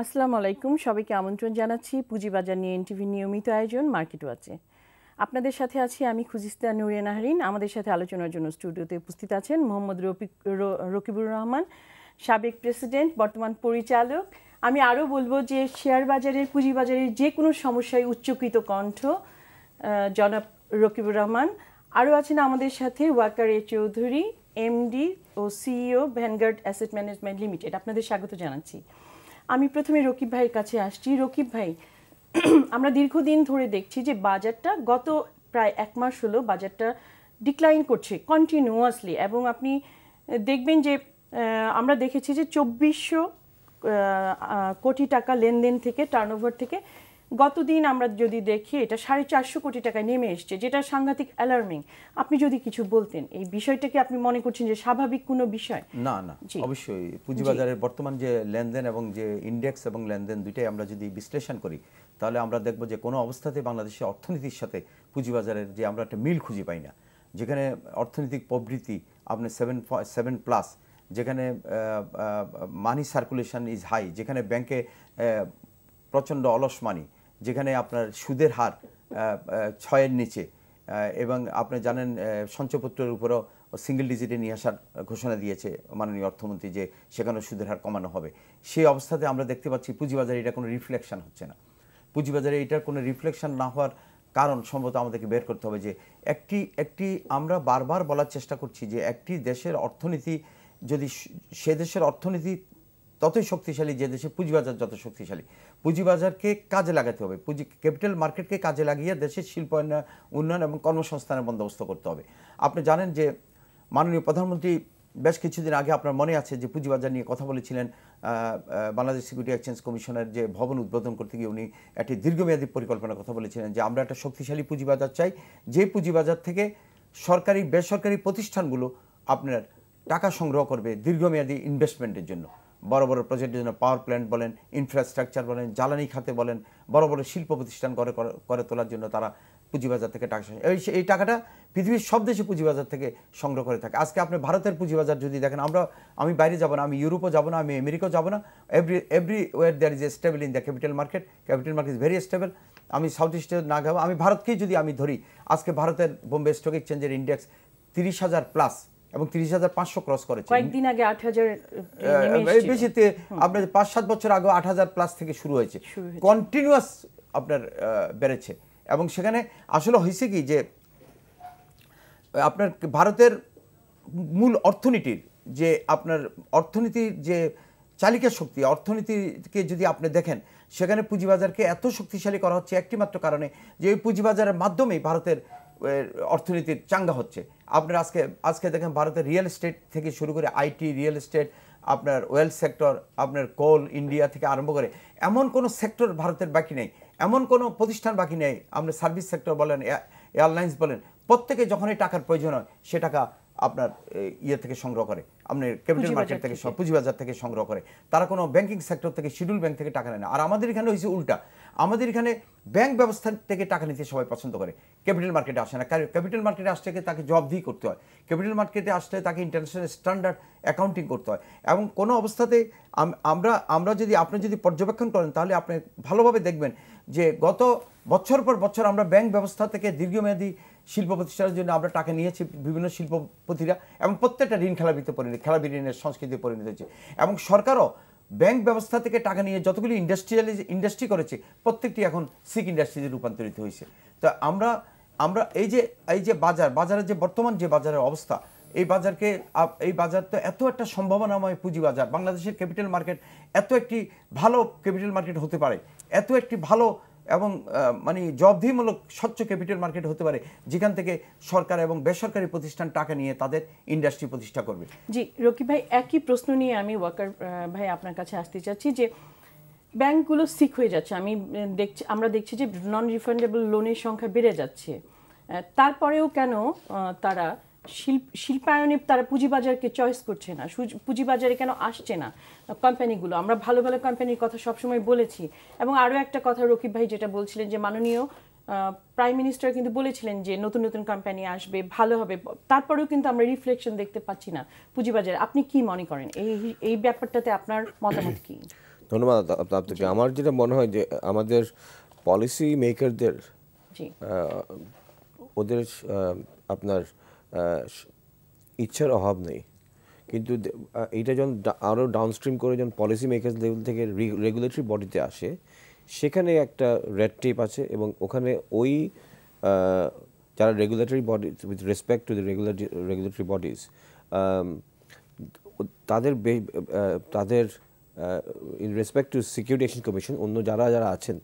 আসসালামু আলাইকুম সবাইকে আমন্ত্রণ জানাচ্ছি পুঁজিবাজার নিয়ে এনটিভি নিয়মিত আয়োজন মার্কেট ওয়াচে আপনাদের সাথে আছি আমি খুজিস্তা নুরিয়া নাহরিন আমাদের সাথে আলোচনার জন্য স্টুডিওতে উপস্থিত আছেন মোহাম্মদ রফিক রকিবুর রহমান সাবেক প্রেসিডেন্ট বর্তমান পরিচালক আমি আরও বলবো যে শেয়ার বাজারের পুঁজিবাজারের যে কোনো সমস্যায় উচ্চকৃত কণ্ঠ জনাব রকিবুর রহমান আরও আছেন আমাদের সাথে ওয়াকার এ চৌধুরী এমডি ও CEO Vanguard asset management limited আপনাদের স্বাগত জানাচ্ছি আমি প্রথমে রকিব ভাইয়ের কাছে আসছি রকিব ভাই আমরা দীর্ঘদিন ধরে দেখছি যে বাজারটা গত প্রায় এক মাস হলো বাজারটা ডিক্লাইন করছে কন্টিনিউয়াসলি এবং আপনি দেখবেন যে আমরা দেখেছি যে চব্বিশশো কোটি টাকা লেনদেন থেকে টার্নওভার থেকে গতদিন আমরা যদি দেখি এটা সাড়ে চারশো কোটি টাকায় নেমে এসছে যেটা সাংঘাতিক অ্যালার্মিং আপনি যদি কিছু বলতেন এই বিষয়টাকে আপনি মনে করছেন যে স্বাভাবিক কোনো বিষয় না না অবশ্যই পুঁজিবাজারের বর্তমান যে লেনদেন এবং যে ইন্ডেক্স এবং লেনদেন দুইটাই আমরা যদি বিশ্লেষণ করি তাহলে আমরা দেখব যে কোনো অবস্থাতে বাংলাদেশের অর্থনীতির সাথে পুঁজিবাজারের যে আমরা একটা মিল খুঁজে পাই না যেখানে অর্থনৈতিক প্রবৃত্তি আপনি সেভেন সেভেন প্লাস যেখানে মানি সার্কুলেশন ইজ হাই যেখানে ব্যাংকে প্রচণ্ড অলস মানি যেখানে আপনার সুদের হার ছয়ের নিচে এবং আপনি জানেন সঞ্চয়পত্রের উপরও সিঙ্গেল ডিজিটে নিয়ে আসার ঘোষণা দিয়েছে মাননীয় অর্থমন্ত্রী যে সেখানে সুদের হার কমানো হবে সেই অবস্থাতে আমরা দেখতে পাচ্ছি পুঁজিবাজারে এটা কোনো রিফ্লেকশান হচ্ছে না পুঁজিবাজারে এটার কোনো রিফ্লেকশান না হওয়ার কারণ সম্ভবত আমাদেরকে বের করতে হবে যে একটি একটি আমরা বারবার বলার চেষ্টা করছি যে একটি দেশের অর্থনীতি যদি সে দেশের অর্থনীতি ততই শক্তিশালী যে দেশে পুঁজিবাজার যত শক্তিশালী পুঁজিবাজারকে কাজে লাগাতে হবে পুঁজি ক্যাপিটাল মার্কেটকে কাজে লাগিয়ে দেশের শিল্প উন্নয়ন এবং কর্মসংস্থানের বন্দোবস্ত করতে হবে আপনি জানেন যে মাননীয় প্রধানমন্ত্রী বেশ কিছুদিন আগে আপনার মনে আছে যে পুঁজিবাজার নিয়ে কথা বলেছিলেন বাংলাদেশ সিকিউরিটি এক্সচেঞ্জ কমিশনের যে ভবন উদ্বোধন করতে গিয়ে উনি একটি দীর্ঘমেয়াদী পরিকল্পনার কথা বলেছিলেন যে আমরা একটা শক্তিশালী পুঁজিবাজার চাই যে পুঁজিবাজার থেকে সরকারি বেসরকারি প্রতিষ্ঠানগুলো আপনার টাকা সংগ্রহ করবে দীর্ঘমেয়াদী ইনভেস্টমেন্টের জন্য বড় বড় প্রজেক্টের জন্য পাওয়ার প্ল্যান্ট বলেন ইনফ্রাস্ট্রাকচার বলেন জ্বালানি খাতে বলেন বড় বড় শিল্প প্রতিষ্ঠান করে করে তোলার জন্য তারা পুঁজিবাজার থেকে টাকা এই এই টাকাটা পৃথিবীর সব দেশে পুঁজিবাজার থেকে সংগ্রহ করে থাকে আজকে আপনি ভারতের পুঁজিবাজার যদি দেখেন আমরা আমি বাইরে যাব না আমি ইউরোপও যাব না আমি আমেরিকাও যাব না every everywhere there is stable in the capital market capital market is very stable আমি সাউথ ইস্টে না যাবো আমি ভারতকেই যদি আমি ধরি আজকে ভারতের বোম্বে স্টক এক্সচেঞ্জের ইন্ডেক্স তিরিশ হাজার প্লাস এবং তিরিশ হাজার পাঁচশো ক্রস করেছে কয়েকদিন আগে আট হাজার বেশিতে আপনার পাঁচ সাত বছর আগে আট হাজার প্লাস থেকে শুরু হয়েছে কন্টিনিউয়াস আপনার বেড়েছে এবং সেখানে আসলে হয়েছে কি যে আপনার ভারতের মূল অর্থনীতির যে আপনার অর্থনীতির যে চালিকা শক্তি অর্থনীতিকে যদি আপনি দেখেন সেখানে পুঁজিবাজারকে এত শক্তিশালী করা হচ্ছে একটিমাত্র কারণে যে ওই পুঁজিবাজারের মাধ্যমেই ভারতের অর্থনীতির চাঙ্গা হচ্ছে আপনার আজকে আজকে দেখেন ভারতের রিয়েল এস্টেট থেকে শুরু করে আইটি রিয়েল এস্টেট আপনার ওয়েল সেক্টর আপনার কোল ইন্ডিয়া থেকে আরম্ভ করে এমন কোনো সেক্টর ভারতের বাকি নেই এমন কোনো প্রতিষ্ঠান বাকি নেই আপনি সার্ভিস সেক্টর বলেন এয়ারলাইন্স বলেন প্রত্যেকে যখনই টাকার প্রয়োজন হয় সে টাকা আপনার ইয়ে থেকে সংগ্রহ করে আপনার ক্যাপিটাল মার্কেট থেকে পুঁজিবাজার থেকে সংগ্রহ করে তারা কোনো ব্যাংকিং সেক্টর থেকে শিডিউল ব্যাংক থেকে টাকা নেয় না আর আমাদের এখানে হয়েছে উল্টা আমাদের এখানে ব্যাংক ব্যবস্থা থেকে টাকা নিতে সবাই পছন্দ করে ক্যাপিটাল মার্কেটে আসে না ক্যাপিটাল মার্কেটে আসতে তাকে জব দিয়ে করতে হয় ক্যাপিটাল মার্কেটে আসলে তাকে ইন্টারন্যাশনাল স্ট্যান্ডার্ড অ্যাকাউন্টিং করতে হয় এবং কোনো অবস্থাতে আমরা আমরা যদি আপনি যদি পর্যবেক্ষণ করেন তাহলে আপনি ভালোভাবে দেখবেন যে গত বছর পর বছর আমরা ব্যাংক ব্যবস্থা থেকে দীর্ঘমেয়াদী শিল্প প্রতিষ্ঠানের জন্য আমরা টাকা নিয়েছি বিভিন্ন শিল্পপতিরা এবং প্রত্যেকটা ঋণ খেলাবিতে পরিণত খেলাবি ঋণের সংস্কৃতি পরিণত হয়েছে এবং সরকারও ব্যাংক ব্যবস্থা থেকে টাকা নিয়ে যতগুলি ইন্ডাস্ট্রিয়ালিজ ইন্ডাস্ট্রি করেছে প্রত্যেকটি এখন সিক ইন্ডাস্ট্রিতে রূপান্তরিত হয়েছে তো আমরা আমরা এই যে এই যে বাজার বাজারের যে বর্তমান যে বাজারের অবস্থা এই বাজারকে এই বাজার তো এত একটা সম্ভাবনাময় পুঁজি বাজার বাংলাদেশের ক্যাপিটাল মার্কেট এত একটি ভালো ক্যাপিটাল মার্কেট হতে পারে এত একটি ভালো এবং মানে জবধিমূলক স্বচ্ছ ক্যাপিটাল মার্কেট হতে পারে যেখান থেকে সরকার এবং বেসরকারি প্রতিষ্ঠান টাকা নিয়ে তাদের ইন্ডাস্ট্রি প্রতিষ্ঠা করবে জি রকি ভাই একই প্রশ্ন নিয়ে আমি ওয়াকার ভাই আপনার কাছে আসতে চাচ্ছি যে ব্যাংকগুলো সিক হয়ে যাচ্ছে আমি দেখছি আমরা দেখছি যে নন রিফান্ডেবল লোনের সংখ্যা বেড়ে যাচ্ছে তারপরেও কেন তারা শিল্পায়নে তারা পুঁজিবাজারকে চয়েস করছে না পুঁজিবাজারে কেন আসছে না কোম্পানিগুলো আমরা ভালো ভালো কোম্পানির কথা সবসময় বলেছি এবং আরও একটা কথা রকিব ভাই যেটা বলছিলেন যে মাননীয় প্রাইম মিনিস্টার কিন্তু বলেছিলেন যে নতুন নতুন কোম্পানি আসবে ভালো হবে তারপরেও কিন্তু আমরা রিফ্লেকশন দেখতে পাচ্ছি না পুঁজিবাজারে আপনি কি মনে করেন এই এই ব্যাপারটাতে আপনার মতামত কি ধন্যবাদ আপনাকে আমার যেটা মনে হয় যে আমাদের পলিসি মেকারদের ওদের আপনার ইচ্ছার অভাব নেই কিন্তু এটা যখন আরও ডাউনস্ট্রিম করে যখন পলিসি মেকার্স লেভেল থেকে রেগুলেটরি বডিতে আসে সেখানে একটা রেড টেপ আছে এবং ওখানে ওই যারা regulatory body with respect to the regulatory bodies তাদের তাদের in respect to security exchange commission অন্য যারা যারা আছেন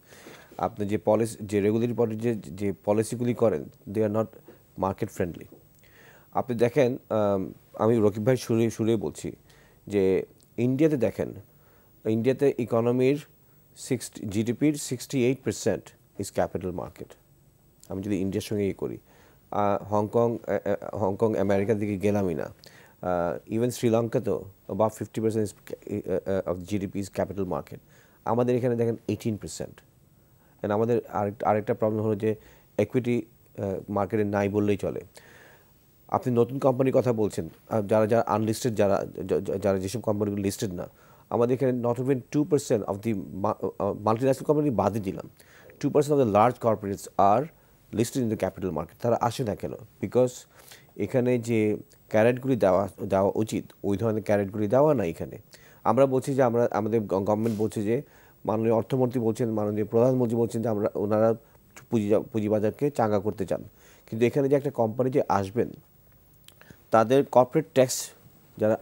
আপনি যে পলিসি যে রেগুলেটরি বডি যে যে পলিসিগুলি করেন they are not market friendly আপনি দেখেন আমি রকিব ভাই শুনে শুনে বলছি যে ইন্ডিয়াতে দেখেন ইন্ডিয়াতে ইকোনমির সিক্সটি জিডিপির sixty eight percent is capital market আমি যদি ইন্ডিয়ার সঙ্গে ইয়ে করি হংকং হংকং আমেরিকার দিকে গেলামই না ইভেন শ্রীলঙ্কাতেও বা fifty percent of GDP is capital market আমাদের এখানে দেখেন এইটিন পার্সেন্ট আমাদের আরেকটা প্রবলেম হলো যে একুইটি মার্কেটে নাই বললেই চলে আপনি নতুন কোম্পানির কথা বলছেন যারা যারা আনলিস্টেড যারা যারা যেসব কোম্পানিগুলো লিস্টেড না আমাদের এখানে not even two percent of the multinational company বাদই দিলাম two percent of the large corporates are listed in the capital market তারা আসে না কেন বিকজ এখানে যে ক্যারেটগুলি দেওয়া দেওয়া উচিত ওই ধরনের ক্যারেটগুলি দেওয়া না এখানে আমরা বলছি যে আমরা আমাদের গভর্নমেন্ট বলছে যে মাননীয় অর্থমন্ত্রী বলছেন মাননীয় প্রধানমন্ত্রী বলছেন যে আমরা ওনারা পুঁজি পুঁজিবাজারকে চাঙ্গা করতে চান কিন্তু এখানে যে একটা কোম্পানি যে আসবেন তাদের কর্পোরেট ট্যাক্স যারা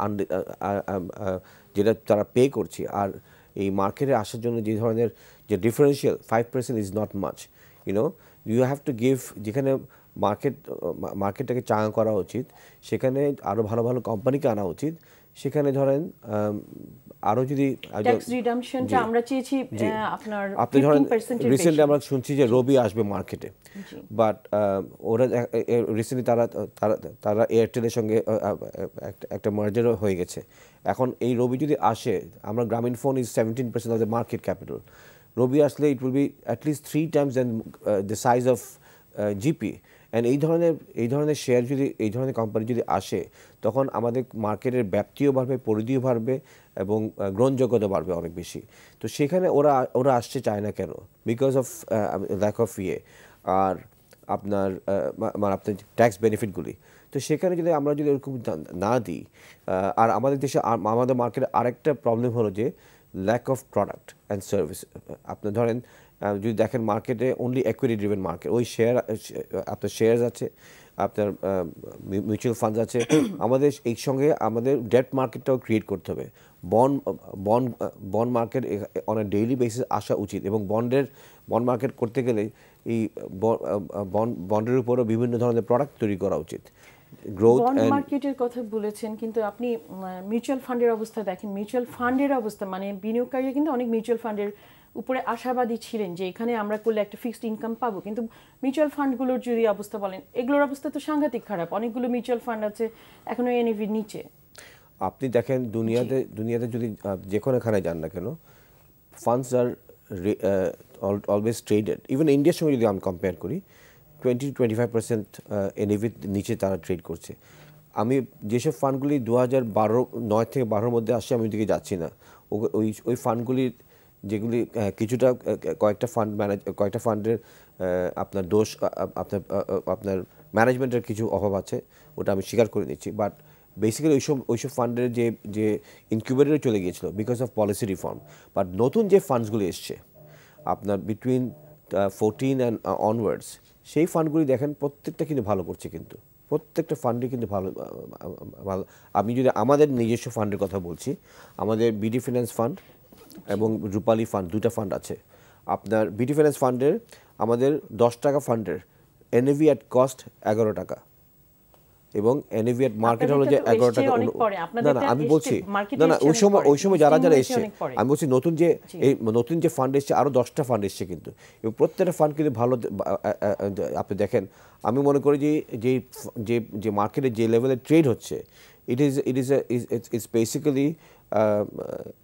যেটা তারা পে করছে আর এই মার্কেটে আসার জন্য যে ধরনের যে differential five percent is not much you know you have to give যেখানে মার্কেট মার্কেটটাকে চাঙা করা উচিত সেখানে আরও ভালো ভালো কোম্পানিকে আনা উচিত সেখানে ধরেন আরো যদি ট্যাক্স রিডাম্পশনটা আমরা চেয়েছি আপনার ধরেন রিসেন্টলি আমরা শুনছি যে রবি আসবে মার্কেটে বাট ওরা রিসেন্টলি তারা তারা এয়ারটেলের সঙ্গে একটা মার্জারও হয়ে গেছে এখন এই রবি যদি আসে আমরা Grameenphone is seventeen percent of the market capital Robi আসলে it will be at least three times than the size of GP and এই ধরনের এই ধরনের শেয়ার যদি এই ধরনের কোম্পানি যদি আসে তখন আমাদের মার্কেটের ব্যাপ্তিও বাড়বে পরিধিও বাড়বে এবং গ্রহণযোগ্যতা বাড়বে অনেক বেশি তো সেখানে ওরা ওরা আসছে চায় না কেন বিকজ অফ ল্যাক অফ ইয়ে আর আপনার মানে আপনার ট্যাক্স বেনিফিটগুলি তো সেখানে যদি আমরা যদি ওরকম না দিই আর আমাদের দেশে আমাদের মার্কেটে আরেকটা প্রবলেম হলো যে lack of product and service আপনি ধরেন যদি দেখেন মার্কেটে অনলি অ্যাকুয়ারি ড্রিভেন মার্কেট ওই শেয়ার আপনার শেয়ার আছে আপনার মিউচুয়াল ফান্ডস আছে আমাদের এই সঙ্গে আমাদের ডেট মার্কেটটাও ক্রিয়েট করতে হবে bond bond bond market on a daily basis আসা উচিত এবং বন্ডের বন মার্কেট করতে গেলে এই বন বন্ডের উপরও বিভিন্ন ধরনের প্রোডাক্ট তৈরি করা উচিত মার্কেটের কথা বলেছেন কিন্তু আপনি মিউচুয়াল ফান্ডের অবস্থা দেখেন মিউচুয়াল ফান্ডের অবস্থা মানে বিনিয়োগকারীরা কিন্তু অনেক মিউচুয়াল ফান্ডের উপরে আশাবাদী ছিলেন যে এখানে আমরা করলে একটা ফিক্সড ইনকাম পাবো কিন্তু মিউচুয়াল ফান্ডগুলোর যদি অবস্থা বলেন এগুলোর অবস্থা তো সাংঘাতিক খারাপ অনেকগুলো মিউচুয়াল ফান্ড আছে এখনও এনএভির নিচে আপনি দেখেন দুনিয়াতে দুনিয়াতে যদি যে কোনোখানে যান না কেন funds are always traded even ইন্ডিয়ার সঙ্গে যদি আমি কম্পেয়ার করি টোয়েন্টি টোয়েন্টি ফাইভ পার্সেন্ট এনএভির নিচে তারা ট্রেড করছে আমি যেসব ফান্ডগুলি দু হাজার বারো নয় থেকে বারোর মধ্যে আসে আমি দিকে যাচ্ছি না ওই ওই ফান্ডগুলির যেগুলি কিছুটা কয়েকটা ফান্ড ম্যানেজ কয়েকটা ফান্ডের আপনার দোষ আপনার আপনার ম্যানেজমেন্টের কিছু অভাব আছে ওটা আমি স্বীকার করে নিচ্ছি বাট বেসিক্যালি ওইসব ওইসব ফান্ডের যে যে ইনকিউবেটারে চলে গিয়েছিল because of policy reform but নতুন যে ফান্ডসগুলি এসছে আপনার বিটুইন ফোরটিন অ্যান্ড অনওয়ার্ডস সেই ফান্ডগুলি দেখেন প্রত্যেকটা কিন্তু ভালো করছে কিন্তু প্রত্যেকটা ফান্ডে কিন্তু ভালো ভালো আমি যদি আমাদের নিজস্ব ফান্ডের কথা বলছি আমাদের বিডি ফিন্যান্স ফান্ড এবং রূপালী ফান্ড দুইটা ফান্ড আছে আপনার বিটি ফাইন্যান্স ফান্ডের আমাদের দশ টাকা ফান্ডের এনএভি অ্যাট কস্ট এগারো টাকা এবং এনএভি অ্যাট মার্কেট হলো যে এগারো টাকা না না আমি বলছি না না ওই সময় ওই সময় যারা যারা এসছে আমি বলছি নতুন যে এই নতুন যে ফান্ড এসছে আরও দশটা ফান্ড এসছে কিন্তু এবং প্রত্যেকটা ফান্ড কিন্তু ভালো আপনি দেখেন আমি মনে করি যে যে যে মার্কেটে যে লেভেলে ট্রেড হচ্ছে it is it is is it's basically Um,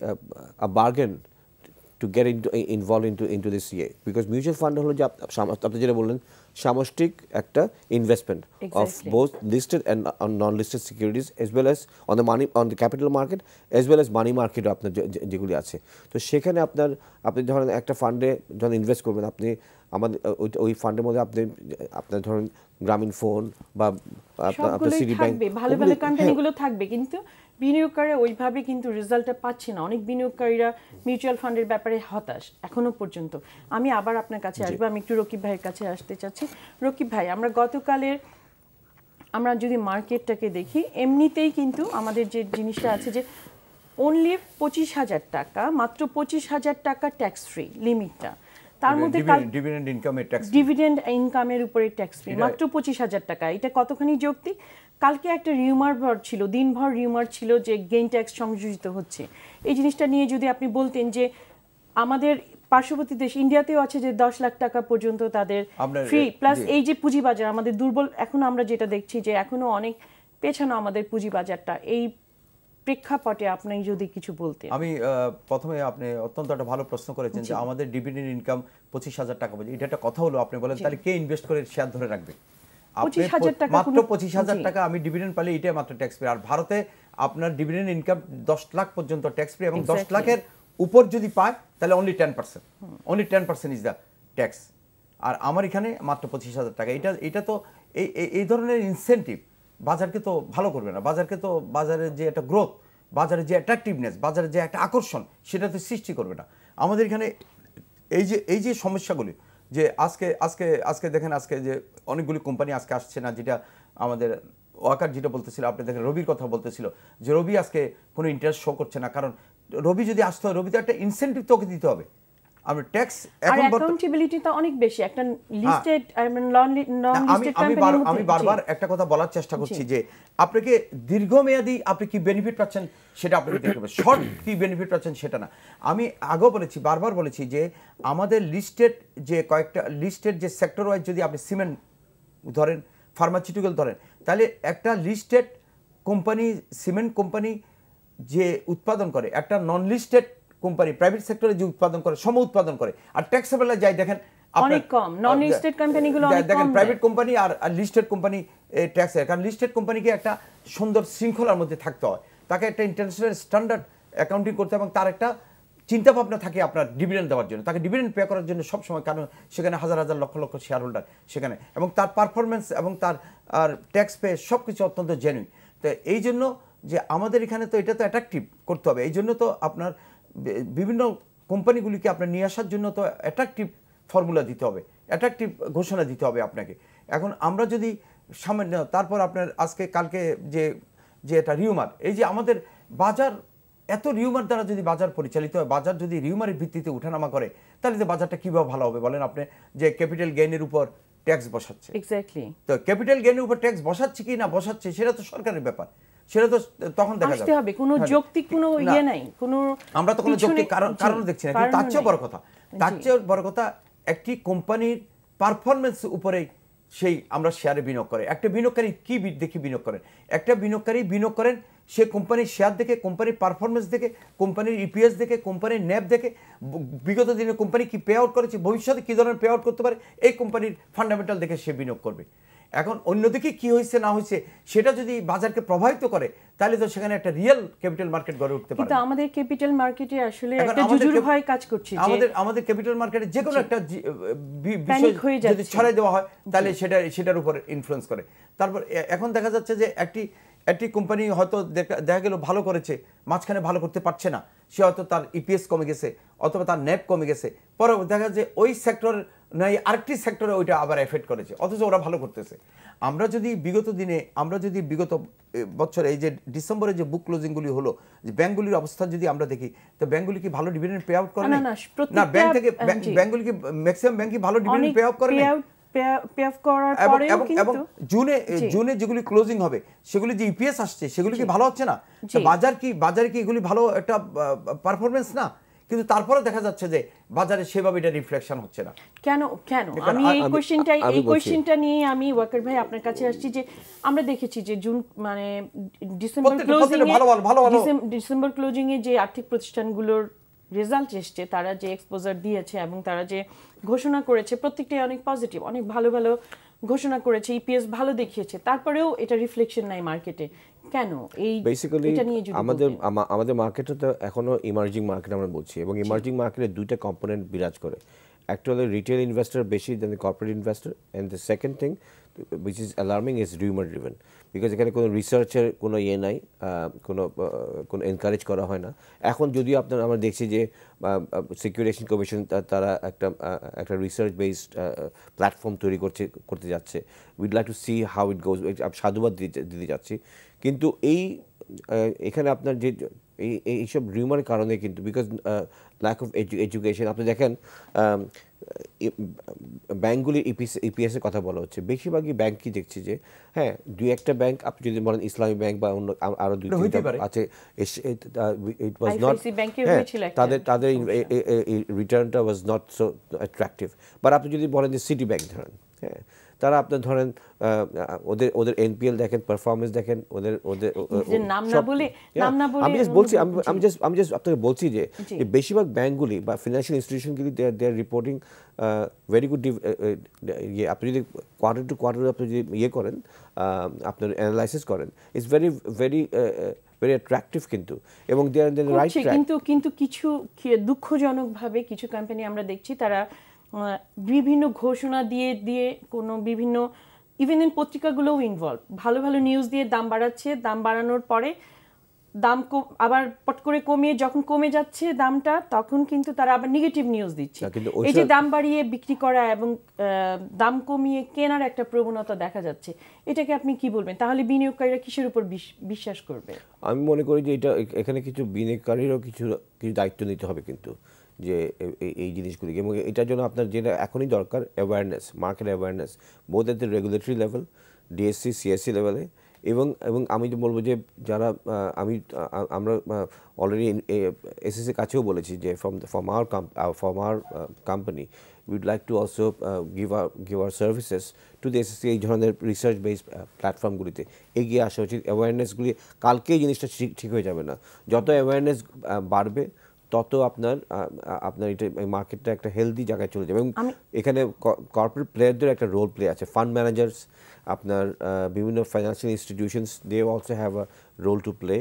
uh, uh, a bargain to get into, uh, involved into, into this ইয়ে because mutual fund হলো যে আপনি যেটা বললেন সামষ্টিক একটা investment of both listed and non listed securities as well as on the money on the capital market as well as money market আপনার যেগুলি আছে তো সেখানে আপনার আপনি ধরেন একটা ফান্ডে যখন ইনভেস্ট করবেন আপনি আমাদের ওই ফান্ডের মধ্যে আপনি আপনার ধরেন গ্রামীণ ফোন বা আপনার সিটি ব্যাংক ভালো ভালো কোম্পানিগুলো হ্যাঁ। থাকবে কিন্তু বিনিয়োগকারী ওইভাবে কিন্তু রেজাল্টটা পাচ্ছে না অনেক বিনিয়োগকারীরা মিউচুয়াল ফান্ডের ব্যাপারে হতাশ এখনো পর্যন্ত আমি আবার আপনার কাছে আসবো আমি একটু রকিব ভাইয়ের কাছে আসতে চাচ্ছি রকিব ভাই আমরা গতকালের আমরা যদি মার্কেটটাকে দেখি এমনিতেই কিন্তু আমাদের যে জিনিসটা আছে যে অনলি পঁচিশ হাজার টাকা মাত্র পঁচিশ হাজার টাকা ট্যাক্স ফ্রি লিমিটটা তার মধ্যে ডিভিডেন্ড ইনকামের ট্যাক্স ডিভিডেন্ড ইনকামের উপরে ট্যাক্স ফ্রি মাত্র পঁচিশ হাজার টাকা এটা কতখানি যৌক্তিক কালকে একটা রিউমার ভর ছিল দিনভর রিউমার ছিল যে গেইন ট্যাক্স সংযোজিত হচ্ছে এই জিনিসটা নিয়ে যদি আপনি বলতেন যে আমাদের পার্শ্ববর্তী দেশ ইন্ডিয়াতেও আছে যে দশ লাখ টাকা পর্যন্ত তাদের ফ্রি প্লাস এই যে পুঁজিবাজার আমাদের দুর্বল এখন আমরা যেটা দেখছি যে এখনো অনেক পেছানো আমাদের পুঁজিবাজারটা এই প্রেক্ষাপটে আপনি যদি কিছু বলতেন আমি প্রথমে আপনি অত্যন্ত একটা ভালো প্রশ্ন করেছেন যে আমাদের ডিভিডেন্ড ইনকাম পঁচিশ হাজার টাকা বলছে এটা একটা কথা হলো আপনি বলেন তাহলে কে ইনভেস্ট করে শেয়ার ধরে রাখবে মাত্র পঁচিশ হাজার টাকা আমি ডিভিডেন্ড পালে এটাই মাত্র ট্যাক্স ফ্রি আর ভারতে আপনার ডিভিডেন্ড ইনকাম দশ লাখ পর্যন্ত ট্যাক্স ফ্রি এবং দশ লাখের উপর যদি পায় তাহলে only ten percent only ten percent is the tax আর আমার এখানে মাত্র পঁচিশ হাজার টাকা এটা এটা তো এই এই ধরনের ইনসেন্টিভ বাজারকে তো ভালো করবে না বাজারকে তো বাজারের যে একটা গ্রোথ বাজারের যে অ্যাট্রাকটিভনেস বাজারের যে একটা আকর্ষণ সেটা তো সৃষ্টি করবে না আমাদের এখানে এই যে এই যে সমস্যাগুলি যে আজকে আজকে আজকে দেখেন আজকে যে অনেকগুলি কোম্পানি আজকে আসছে না যেটা আমাদের ওয়াকার যেটা বলতেছিল আপনি দেখেন রবির কথা বলতেছিল যে রবি আজকে কোনো ইন্টারেস্ট শো করছে না কারণ রবি যদি আসতে হয় রবি তো একটা ইনসেন্টিভ তোকে দিতে হবে আমি ট্যাক্স এখন অ্যাকাউন্টেবিলিটি তো অনেক বেশি একটা listed I mean non listed company আমি বারবার একটা কথা বলার চেষ্টা করছি যে আপনাকে দীর্ঘমেয়াদী আপনি কি বেনিফিট পাচ্ছেন সেটা আপনাকে দেখতে হবে শর্ট কি বেনিফিট পাচ্ছেন সেটা না আমি আগেও বলেছি বারবার বলেছি যে আমাদের লিস্টেড যে কয়েকটা লিস্টেড যে সেক্টর ওয়াইজ যদি আপনি সিমেন্ট ধরেন ফার্মাসিউটিক্যাল ধরেন তাহলে একটা লিস্টেড কোম্পানি সিমেন্ট কোম্পানি যে উৎপাদন করে একটা নন লিস্টেড কোম্পানি প্রাইভেট সেক্টরে যে উৎপাদন করে সম উৎপাদন করে আর ট্যাক্সেবলে যাই দেখেন অনেক কম নন লিস্টেড কোম্পানিগুলো অনেক কম দেখেন প্রাইভেট কোম্পানি আর লিস্টেড কোম্পানি ট্যাক্স কারণ লিস্টেড কোম্পানিকে একটা সুন্দর শৃঙ্খলার মধ্যে থাকতে হয় তাকে একটা ইন্টারন্যাশনাল স্ট্যান্ডার্ড অ্যাকাউন্টিং করতে এবং তার একটা চিন্তা ভাবনা থাকে আপনার ডিভিডেন্ড দেওয়ার জন্য তাকে ডিভিডেন্ড পে করার জন্য সব সময় কারণ সেখানে হাজার হাজার লক্ষ লক্ষ শেয়ার হোল্ডার সেখানে এবং তার পারফরমেন্স এবং তার আর ট্যাক্স পে সব কিছু অত্যন্ত জেনুইন তো এই জন্য যে আমাদের এখানে তো এটা তো অ্যাট্রাকটিভ করতে হবে এই জন্য তো আপনার বিভিন্ন কোম্পানিগুলিকে আপনার নিয়ে আসার জন্য তো অ্যাট্রাকটিভ ফর্মুলা দিতে হবে অ্যাট্রাকটিভ ঘোষণা দিতে হবে আপনাকে এখন আমরা যদি সামান্য তারপর আপনার আজকে কালকে যে যে এটা রিউমার এই যে আমাদের বাজার এত রিউমার দ্বারা যদি বাজার পরিচালিত হয় বাজার যদি রিউমারের ভিত্তিতে উঠানামা করে তাহলে যে বাজারটা কীভাবে ভালো হবে বলেন আপনি যে ক্যাপিটাল গেইনের উপর ট্যাক্স বসাচ্ছে এক্স্যাক্টলি তো ক্যাপিটাল গেইনের উপর ট্যাক্স বসাচ্ছে কি না বসাচ্ছে সেটা তো সরকারের ব্যাপার সেটা তো তখন দেখা যাবে হবে কোনো হ্যাঁ। যৌক্তিক কোনো ইয়ে নাই কোনো আমরা তো কোনো যৌক্তিক কারণ কারণ দেখছি না তার বড় কথা তার বড় কথা একটি কোম্পানির পারফরমেন্স উপরে সেই আমরা শেয়ারে বিনিয়োগ করে একটা বিনিয়োগকারী কি বিনিয়োগ করেন একটা বিনিয়োগকারী বিনিয়োগ করেন সে কোম্পানির শেয়ার দেখে কোম্পানির পারফরমেন্স দেখে কোম্পানির ইপিএস দেখে কোম্পানির ন্যাপ দেখে বিগত দিনে কোম্পানি কি পে আউট করেছে ভবিষ্যতে কী ধরনের পে আউট করতে পারে এই কোম্পানির ফান্ডামেন্টাল দেখে সে বিনিয়োগ করবে এখন অন্যদিকে কি হয়েছে না হয়েছে সেটা যদি বাজারকে প্রভাবিত করে তাহলে তো সেখানে একটা রিয়েল ক্যাপিটাল মার্কেট গড়ে উঠতে পারে আমাদের ক্যাপিটাল মার্কেটে আসলে একটা জুজুর ভয় কাজ করছে আমাদের আমাদের ক্যাপিটাল মার্কেটে যে কোনো একটা বিষয় যদি ছড়াই দেওয়া হয় তাহলে সেটা সেটার উপর ইনফ্লুয়েন্স করে তারপর এখন দেখা যাচ্ছে যে একটি একটি কোম্পানি হয়তো দেখা গেল ভালো করেছে মাঝখানে ভালো করতে পারছে না সে হয়তো তার ইপিএস e কমে গেছে অথবা তার ন্যাপ কমে গেছে পরে দেখা যায় ওই সেক্টরের না এই আরেকটি সেক্টরে ওইটা আবার এফেক্ট করেছে অথচ ওরা ভালো করতেছে আমরা যদি বিগত দিনে আমরা যদি বিগত বছর এই যে ডিসেম্বরে যে বুক ক্লোজিংগুলি হলো যে ব্যাঙ্কগুলির অবস্থা যদি আমরা দেখি তো ব্যাঙ্কগুলি কি ভালো ডিভিডেন্ড পে আউট করে না ব্যাংক থেকে ব্যাঙ্কগুলি কি ম্যাক্সিমাম ব্যাংক কি ভালো ডিভিডেন্ড পে আউট করে এবং জুনে জুনে যেগুলি ক্লোজিং হবে সেগুলি যে ইপিএস আসছে সেগুলি কি ভালো হচ্ছে না বাজার কি বাজারে কি এগুলি ভালো একটা পারফরমেন্স না কিন্তু তারপরে দেখা যাচ্ছে যে বাজারে সেভাবে এটা রিফ্লেকশন হচ্ছে না কেন কেন আমি এই কোশ্চেনটাই এই কোশ্চেনটা নিয়ে আমি ওয়াকার ভাই আপনার কাছে আসছি যে আমরা দেখেছি যে জুন মানে ডিসেম্বর ক্লোজিং ডিসেম্বর ক্লোজিং এ যে আর্থিক প্রতিষ্ঠানগুলোর রেজাল্ট এসছে তারা যে এক্সপোজার দিয়েছে এবং তারা যে ঘোষণা করেছে প্রত্যেকটাই অনেক পজিটিভ অনেক ভালো ভালো ঘোষণা করেছে ইপিএস ভালো দেখিয়েছে তারপরেও এটা রিফ্লেকশন নাই মার্কেটে কেন এই বেসিক্যালি আমাদের আমাদের মার্কেটে তো এখনো ইমার্জিং মার্কেট আমরা বলছি এবং ইমার্জিং মার্কেটে দুইটা কম্পোনেন্ট বিরাজ করে একটা হলো রিটেল ইনভেস্টর বেশি than corporate investor and the second thing which is alarming is rumor driven because এখানে কোনো রিসার্চের কোনো ইয়ে নাই কোনো কোনো এনকারেজ করা হয় না এখন যদিও আপনার আমরা দেখছি যে সিকিউরেশন কমিশন তারা একটা একটা রিসার্চ বেসড প্ল্যাটফর্ম তৈরি করছে করতে যাচ্ছে we'd like to see how it goes সাধুবাদ দিতে যাচ্ছি কিন্তু এই এখানে আপনার যে এইসব রিউমার কারণে কিন্তু বিকজ ল্যাক অফ এডুকেশন আপনি দেখেন um, ব্যাঙ্কগুলির ইপিএস e e ইপিএসের কথা বলা হচ্ছে বেশিরভাগই ব্যাঙ্ক কি দেখছি যে হ্যাঁ দুই একটা ব্যাংক আপনি যদি বলেন ইসলামী ব্যাংক বা অন্য আরো দুই আছে হ্যাঁ, তাদের তাদের রিটার্নটা was not so attractive but আপনি যদি বলেন যে সিটি ব্যাংক ধরেন হ্যাঁ তারা আপনার ধরেন ওদের ওদের এনপিএল দেখেন পারফরমেন্স দেখেন ওদের ওদের আমি জাস্ট বলছি আমি জাস্ট আমি জাস্ট আপনাকে বলছি যে বেশিরভাগ ব্যাঙ্কগুলি বা ফিনান্সিয়াল ইনস্টিটিউশনগুলি they are they are reporting very good ইয়ে আপনি যদি কোয়ার্টার টু কোয়ার্টার আপনি যদি ইয়ে করেন আপনার অ্যানালাইসিস করেন it's very very very attractive কিন্তু এবং দে আর দেন রাইট কিন্তু কিন্তু কিছু দুঃখজনকভাবে কিছু কোম্পানি আমরা দেখছি তারা বিভিন্ন ঘোষণা দিয়ে দিয়ে কোনো বিভিন্ন ইভেন ইন পত্রিকাগুলোও ইনভলভ ভালো ভালো নিউজ দিয়ে দাম বাড়াচ্ছে দাম বাড়ানোর পরে দাম আবার পট করে কমিয়ে যখন কমে যাচ্ছে দামটা তখন কিন্তু তারা আবার নেগেটিভ নিউজ দিচ্ছে এই যে দাম বাড়িয়ে বিক্রি করা এবং দাম কমিয়ে কেনার একটা প্রবণতা দেখা যাচ্ছে এটাকে আপনি কি বলবেন তাহলে বিনিয়োগকারীরা কিসের উপর বিশ্বাস করবে আমি মনে করি যে এটা এখানে কিছু বিনিয়োগকারীরও কিছু কিছু দায়িত্ব নিতে হবে কিন্তু যে এই জিনিসগুলিকে এবং এটার জন্য আপনার যেটা এখনই দরকার অ্যাওয়ারনেস মার্কেট অ্যাওয়ারনেস বোধ at the regulatory level DSC CSC লেভেলে এবং এবং আমি তো বলবো যে যারা আমি আমরা অলরেডি এসএসসির কাছেও বলেছি যে from from our from our company would like to also give our give our services to the SSC এই ধরনের রিসার্চ বেস প্ল্যাটফর্মগুলিতে এগিয়ে আসা উচিত অ্যাওয়ারনেসগুলি কালকেই জিনিসটা ঠিক ঠিক হয়ে যাবে না যত অ্যাওয়ারনেস বাড়বে তত আপনার আপনার এটা মার্কেটটা একটা হেলদি জায়গায় চলে যাবে এবং এখানে কর্পোরেট প্লেয়ারদের একটা রোল প্লে আছে ফান্ড ম্যানেজার্স আপনার বিভিন্ন financial institutions they also have a role to play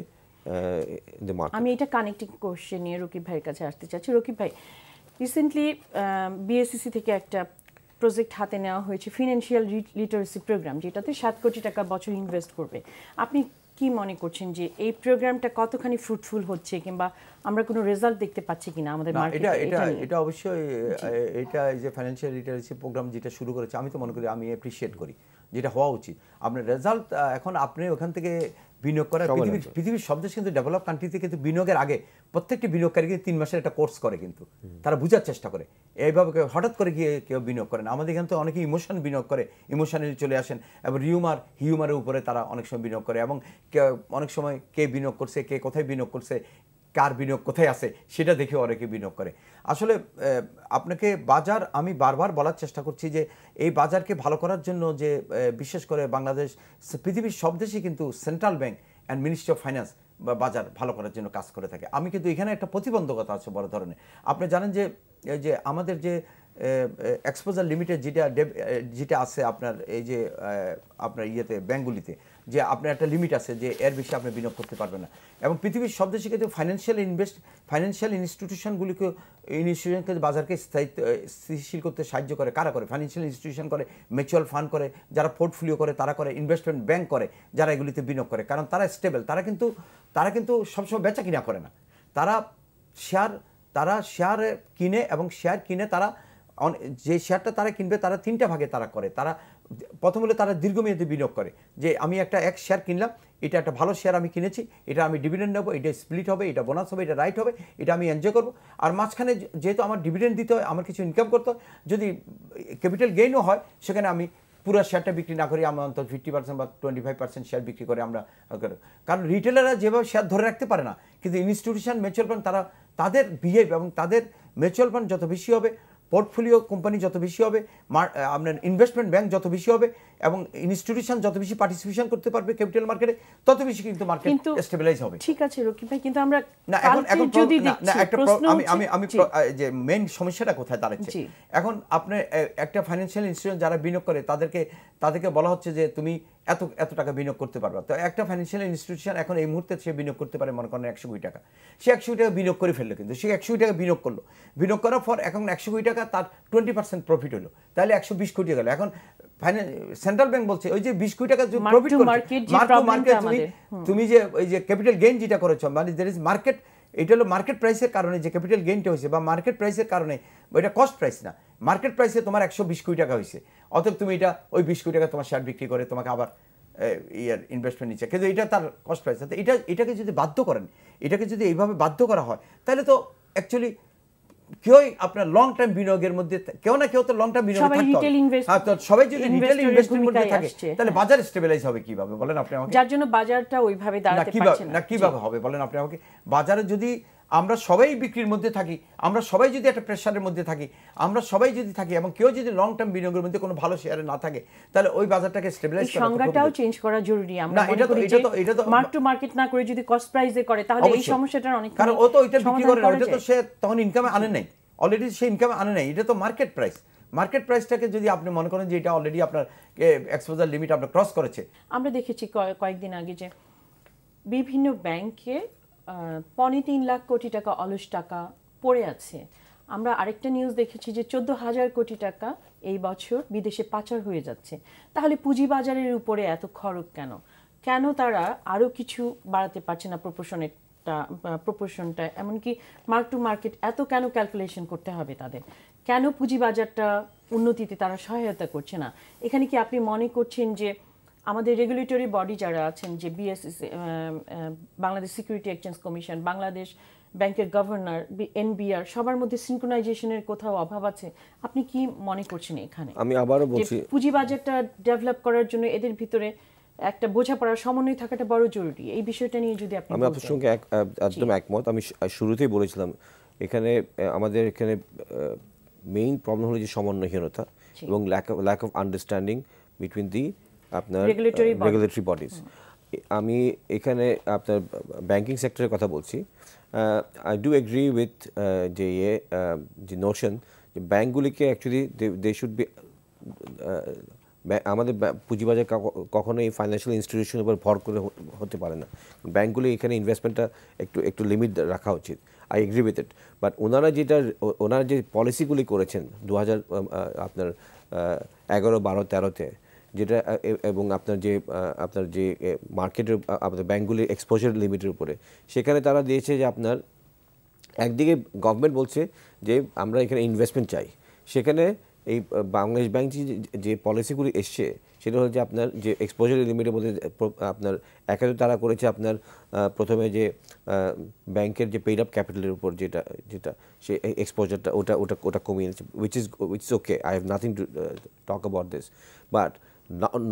the market আমি এটা কানেক্টিং কোশ্চেন নিয়ে রকিব ভাইয়ের কাছে আসতে চাচ্ছি রকিব ভাই রিসেন্টলি বিএসসিসি e থেকে একটা প্রজেক্ট হাতে নেওয়া হয়েছে ফিনান্সিয়াল লিটারেসি প্রোগ্রাম যেটাতে সাত কোটি টাকা বছর ইনভেস্ট করবে আপনি কি মনে করছেন যে এই প্রোগ্রামটা কতখানি ফ্রুটফুল হচ্ছে কিংবা আমরা কোনো রেজাল্ট দেখতে পাচ্ছি কিনা আমাদের এটা এটা এটা অবশ্যই এটা যে ফাইন্যান্সিয়াল লিটারেসি প্রোগ্রাম যেটা শুরু করেছে আমি তো মনে করি আমি অ্যাপ্রিসিয়েট করি যেটা হওয়া উচিত আপনার রেজাল্ট এখন আপনি ওখান থেকে বিনিয়োগ করা পৃথিবীর পৃথিবীর সব দেশ কিন্তু ডেভেলপ কান্ট্রিতে কিন্তু বিনিয়োগের আগে প্রত্যেকটি বিনিয়োগকারী কিন্তু তিন মাসের একটা কোর্স করে কিন্তু তারা বোঝার চেষ্টা করে এইভাবে কেউ হঠাৎ করে গিয়ে কেউ বিনিয়োগ করেন আমাদের কিন্তু অনেকে ইমোশন বিনিয়োগ করে ইমোশনে চলে আসেন এবং রিউমার হিউমারের উপরে তারা অনেক সময় বিনিয়োগ করে এবং অনেক সময় কে বিনিয়োগ করছে কে কোথায় বিনিয়োগ করছে কার বিনিয়োগ কোথায় আছে সেটা দেখে অনেকে বিনিয়োগ করে আসলে আপনাকে বাজার আমি বারবার বলার চেষ্টা করছি যে এই বাজারকে ভালো করার জন্য যে বিশেষ করে বাংলাদেশ পৃথিবীর সব দেশে কিন্তু central bank and ministry of finance বা বাজার ভালো করার জন্য কাজ করে থাকে আমি কিন্তু এখানে একটা প্রতিবন্ধকতা আছে বড় ধরনের আপনি জানেন যে যে আমাদের যে এক্সপোজার লিমিটেড যেটা যেটা আছে আপনার এই যে আপনার ইয়েতে ব্যাঙ্কগুলিতে যে আপনার একটা লিমিট আছে যে এর বেশি আপনি বিনিয়োগ করতে পারবেন না এবং পৃথিবীর সব দেশে কিন্তু ফাইন্যান্সিয়াল ইনভেস্ট ফাইন্যান্সিয়াল ইনস্টিটিউশনগুলিকে ইনস্টিটিউশনকে বাজারকে স্থায়িত্ব স্থিতিশীল করতে সাহায্য করে কারা করে ফাইন্যান্সিয়াল ইনস্টিটিউশন করে মিউচুয়াল ফান্ড করে যারা পোর্টফোলিও করে তারা করে ইনভেস্টমেন্ট ব্যাঙ্ক করে যারা এগুলিতে বিনিয়োগ করে কারণ তারা স্টেবল তারা কিন্তু তারা কিন্তু সবসময় বেচা কিনা করে না তারা শেয়ার তারা শেয়ার কিনে এবং শেয়ার কিনে তারা যে শেয়ারটা তারা কিনবে তারা তিনটা ভাগে তারা করে তারা প্রথম হলে তারা দীর্ঘমেয়াদে বিনিয়োগ করে যে আমি একটা এক শেয়ার কিনলাম এটা একটা ভালো শেয়ার আমি কিনেছি এটা আমি ডিভিডেন্ড নেবো এটা স্প্লিট হবে এটা বোনাস হবে এটা রাইট হবে এটা আমি এনজয় করবো আর মাঝখানে যেহেতু আমার ডিভিডেন্ড দিতে হয় আমার কিছু ইনকাম করতে হয় যদি ক্যাপিটাল গেইনও হয় সেখানে আমি পুরো শেয়ারটা বিক্রি না করি আমরা অন্তত ফিফটি পার্সেন্ট বা টোয়েন্টি ফাইভ পার্সেন্ট শেয়ার বিক্রি করে আমরা কারণ রিটেলাররা যেভাবে শেয়ার ধরে রাখতে পারে না কিন্তু ইনস্টিটিউশন মিউচুয়াল ফান্ড তারা তাদের বিহেভ এবং তাদের মিউচুয়াল ফান্ড যত বেশি হবে পোর্টফোলিও কোম্পানি যত বেশি হবে আপনার ইনভেস্টমেন্ট ব্যাংক যত বেশি হবে এবং ইনস্টিটিউশন যত বেশি পার্টিসিপেশন করতে পারবে ক্যাপিটাল মার্কেটে তত বেশি কিন্তু মার্কেট স্টেবিলাইজ হবে ঠিক আছে রকিব ভাই কিন্তু আমরা না এখন এখন যদি না একটা আমি আমি আমি যে মেইন সমস্যাটা কোথায় দাঁড়াচ্ছে এখন আপনি একটা ফাইন্যান্সিয়াল ইনস্টিটিউশন যারা বিনিয়োগ করে তাদেরকে তাদেরকে বলা হচ্ছে যে তুমি এত এত টাকা বিনিয়োগ করতে পারবে তো একটা ফাইন্যান্সিয়াল ইনস্টিটিউশন এখন এই মুহূর্তে সে বিনিয়োগ করতে পারে মনে করেন একশো কোটি টাকা সে একশো কোটি টাকা বিনিয়োগ করে ফেললো কিন্তু সে একশো কোটি টাকা বিনিয়োগ করলো বিনিয়োগ করার পর এখন একশো কোটি টাকা তার টোয়েন্টি পার্সেন্ট প্রফিট হলো তাহলে একশো বিশ কোটি গেলো এখন সেন্ট্রাল ব্যাংক বলছে ওই যে বিশ কোটি টাকা প্রফিট তুমি তুমি যে ওই যে ক্যাপিটাল গেইন যেটা করেছো মানে দের ইজ মার্কেট এটা হলো মার্কেট প্রাইসের কারণে যে ক্যাপিটাল গেইনটা হয়েছে বা মার্কেট প্রাইসের কারণে কস্ট প্রাইস না মার্কেট প্রাইসে তোমার একশো বিশ কোটি টাকা হয়েছে অতএব তুমি এটা ওই বিশ কোটি টাকা তোমার শেয়ার বিক্রি করে তোমাকে আবার ইয়ার ইনভেস্টমেন্ট নিচ্ছে কিন্তু এটা তার কস্ট প্রাইস এটা এটাকে যদি বাধ্য করেন এটাকে যদি এইভাবে বাধ্য করা হয় তাহলে তো অ্যাকচুয়ালি কেউই আপনার লং টার্ম বিনিয়োগের মধ্যে কেউ না কেউ তো লং টার্ম বিনিয়োগ থাকতে হ্যাঁ, সবাই যদি রিটেল ইনভেস্টমেন্ট করতে থাকে তাহলে হ্যাঁ। বাজার স্টেবিলাইজ হবে কিভাবে বলেন আপনি আমাকে যার জন্য বাজারটা ওইভাবে দাঁড়াতে পারছে না কিভাবে হবে বলেন আপনি আমাকে বাজারে যদি আমরা সবাই বিক্রির মধ্যে থাকি আমরা সবাই যদি একটা প্রেশারের মধ্যে থাকি আমরা সবাই যদি থাকি এবং কেউ যদি লং টার্ম বিনিয়োগের মধ্যে কোনো ভালো শেয়ারে না থাকে তাহলে ওই বাজারটাকে স্টেবিলাইজ করা সংজ্ঞাটাও চেঞ্জ করা জরুরি আমরা এটা তো এটা তো এটা তো মার্ক টু মার্কেট না করে যদি কস্ট প্রাইসে করে তাহলে এই সমস্যাটার অনেক কারণ ও তো ওইটা বিক্রি করে ওইটা তো সে তখন ইনকামে আনে নাই অলরেডি সে ইনকামে আনে নাই এটা তো মার্কেট প্রাইস মার্কেট প্রাইসটাকে যদি আপনি মনে করেন যে এটা অলরেডি আপনার এক্সপোজার লিমিট আপনার ক্রস করেছে আমরা দেখেছি কয়েকদিন আগে যে বিভিন্ন ব্যাংকে পনে তিন লাখ কোটি টাকা অলস টাকা পড়ে আছে আমরা আরেকটা নিউজ দেখেছি যে চোদ্দ হাজার কোটি টাকা এই বছর বিদেশে পাচার হয়ে যাচ্ছে তাহলে পুঁজিবাজারের উপরে এত খরচ কেন কেন তারা আরও কিছু বাড়াতে পারছে না প্রপোর্শনের প্রপোর্শনটা এমনকি মার্ক টু মার্কেট এত কেন ক্যালকুলেশন করতে হবে তাদের কেন পুঁজিবাজারটা উন্নতিতে তারা সহায়তা করছে না এখানে কি আপনি মনে করছেন যে আমাদের রেগুলেটরি বডি যারা আছেন যে BSS Bangladesh security exchange commission Bangladesh ব্যাংকের গভর্নর এনবিআর সবার মধ্যে সিনক্রোনাইজেশনের কোথাও অভাব আছে আপনি কি মনে করছেন এখানে আমি আবারও বলছি পুঁজিবাজারটা ডেভেলপ করার জন্য এদের ভিতরে একটা বোঝাপড়ার সমন্বয় থাকাটা বড় জরুরি এই বিষয়টা নিয়ে যদি আপনি আমি আপনার সঙ্গে একদম একমত আমি শুরুতেই বলেছিলাম এখানে আমাদের এখানে মেইন প্রবলেম হলো যে সমন্বয়হীনতা এবং lack of lack of understanding between the আপনার রেগুলেটরি বডিজ আমি এখানে আপনার ব্যাংকিং সেক্টরের কথা বলছি আই ডু এগ্রি উইথ যে ইয়ে যে নোশন যে ব্যাঙ্কগুলিকে অ্যাকচুয়ালি দে শুড বি আমাদের পুঁজিবাজার কখনোই ফাইন্যান্সিয়াল ইনস্টিটিউশনের উপর ভর করে হতে পারে না ব্যাঙ্কগুলি এখানে ইনভেস্টমেন্টটা একটু একটু লিমিট রাখা উচিত I agree with it but ওনারা যেটা ওনারা যে পলিসিগুলি করেছেন দু আপনার এগারো বারো তেরোতে যেটা এবং আপনার যে আপনার যে মার্কেটের আপনার ব্যাঙ্কগুলির এক্সপোজার লিমিটের উপরে সেখানে তারা দিয়েছে যে আপনার একদিকে গভর্নমেন্ট বলছে যে আমরা এখানে ইনভেস্টমেন্ট চাই সেখানে এই বাংলাদেশ ব্যাংক যে পলিসিগুলি এসছে সেটা হচ্ছে আপনার যে এক্সপোজার লিমিটের মধ্যে আপনার একাধিক তারা করেছে আপনার প্রথমে যে ব্যাংকের যে পেইড আপ ক্যাপিটালের উপর যেটা যেটা সে এক্সপোজারটা ওটা ওটা ওটা কমিয়ে এনেছে which is which is okay I have nothing to talk about this but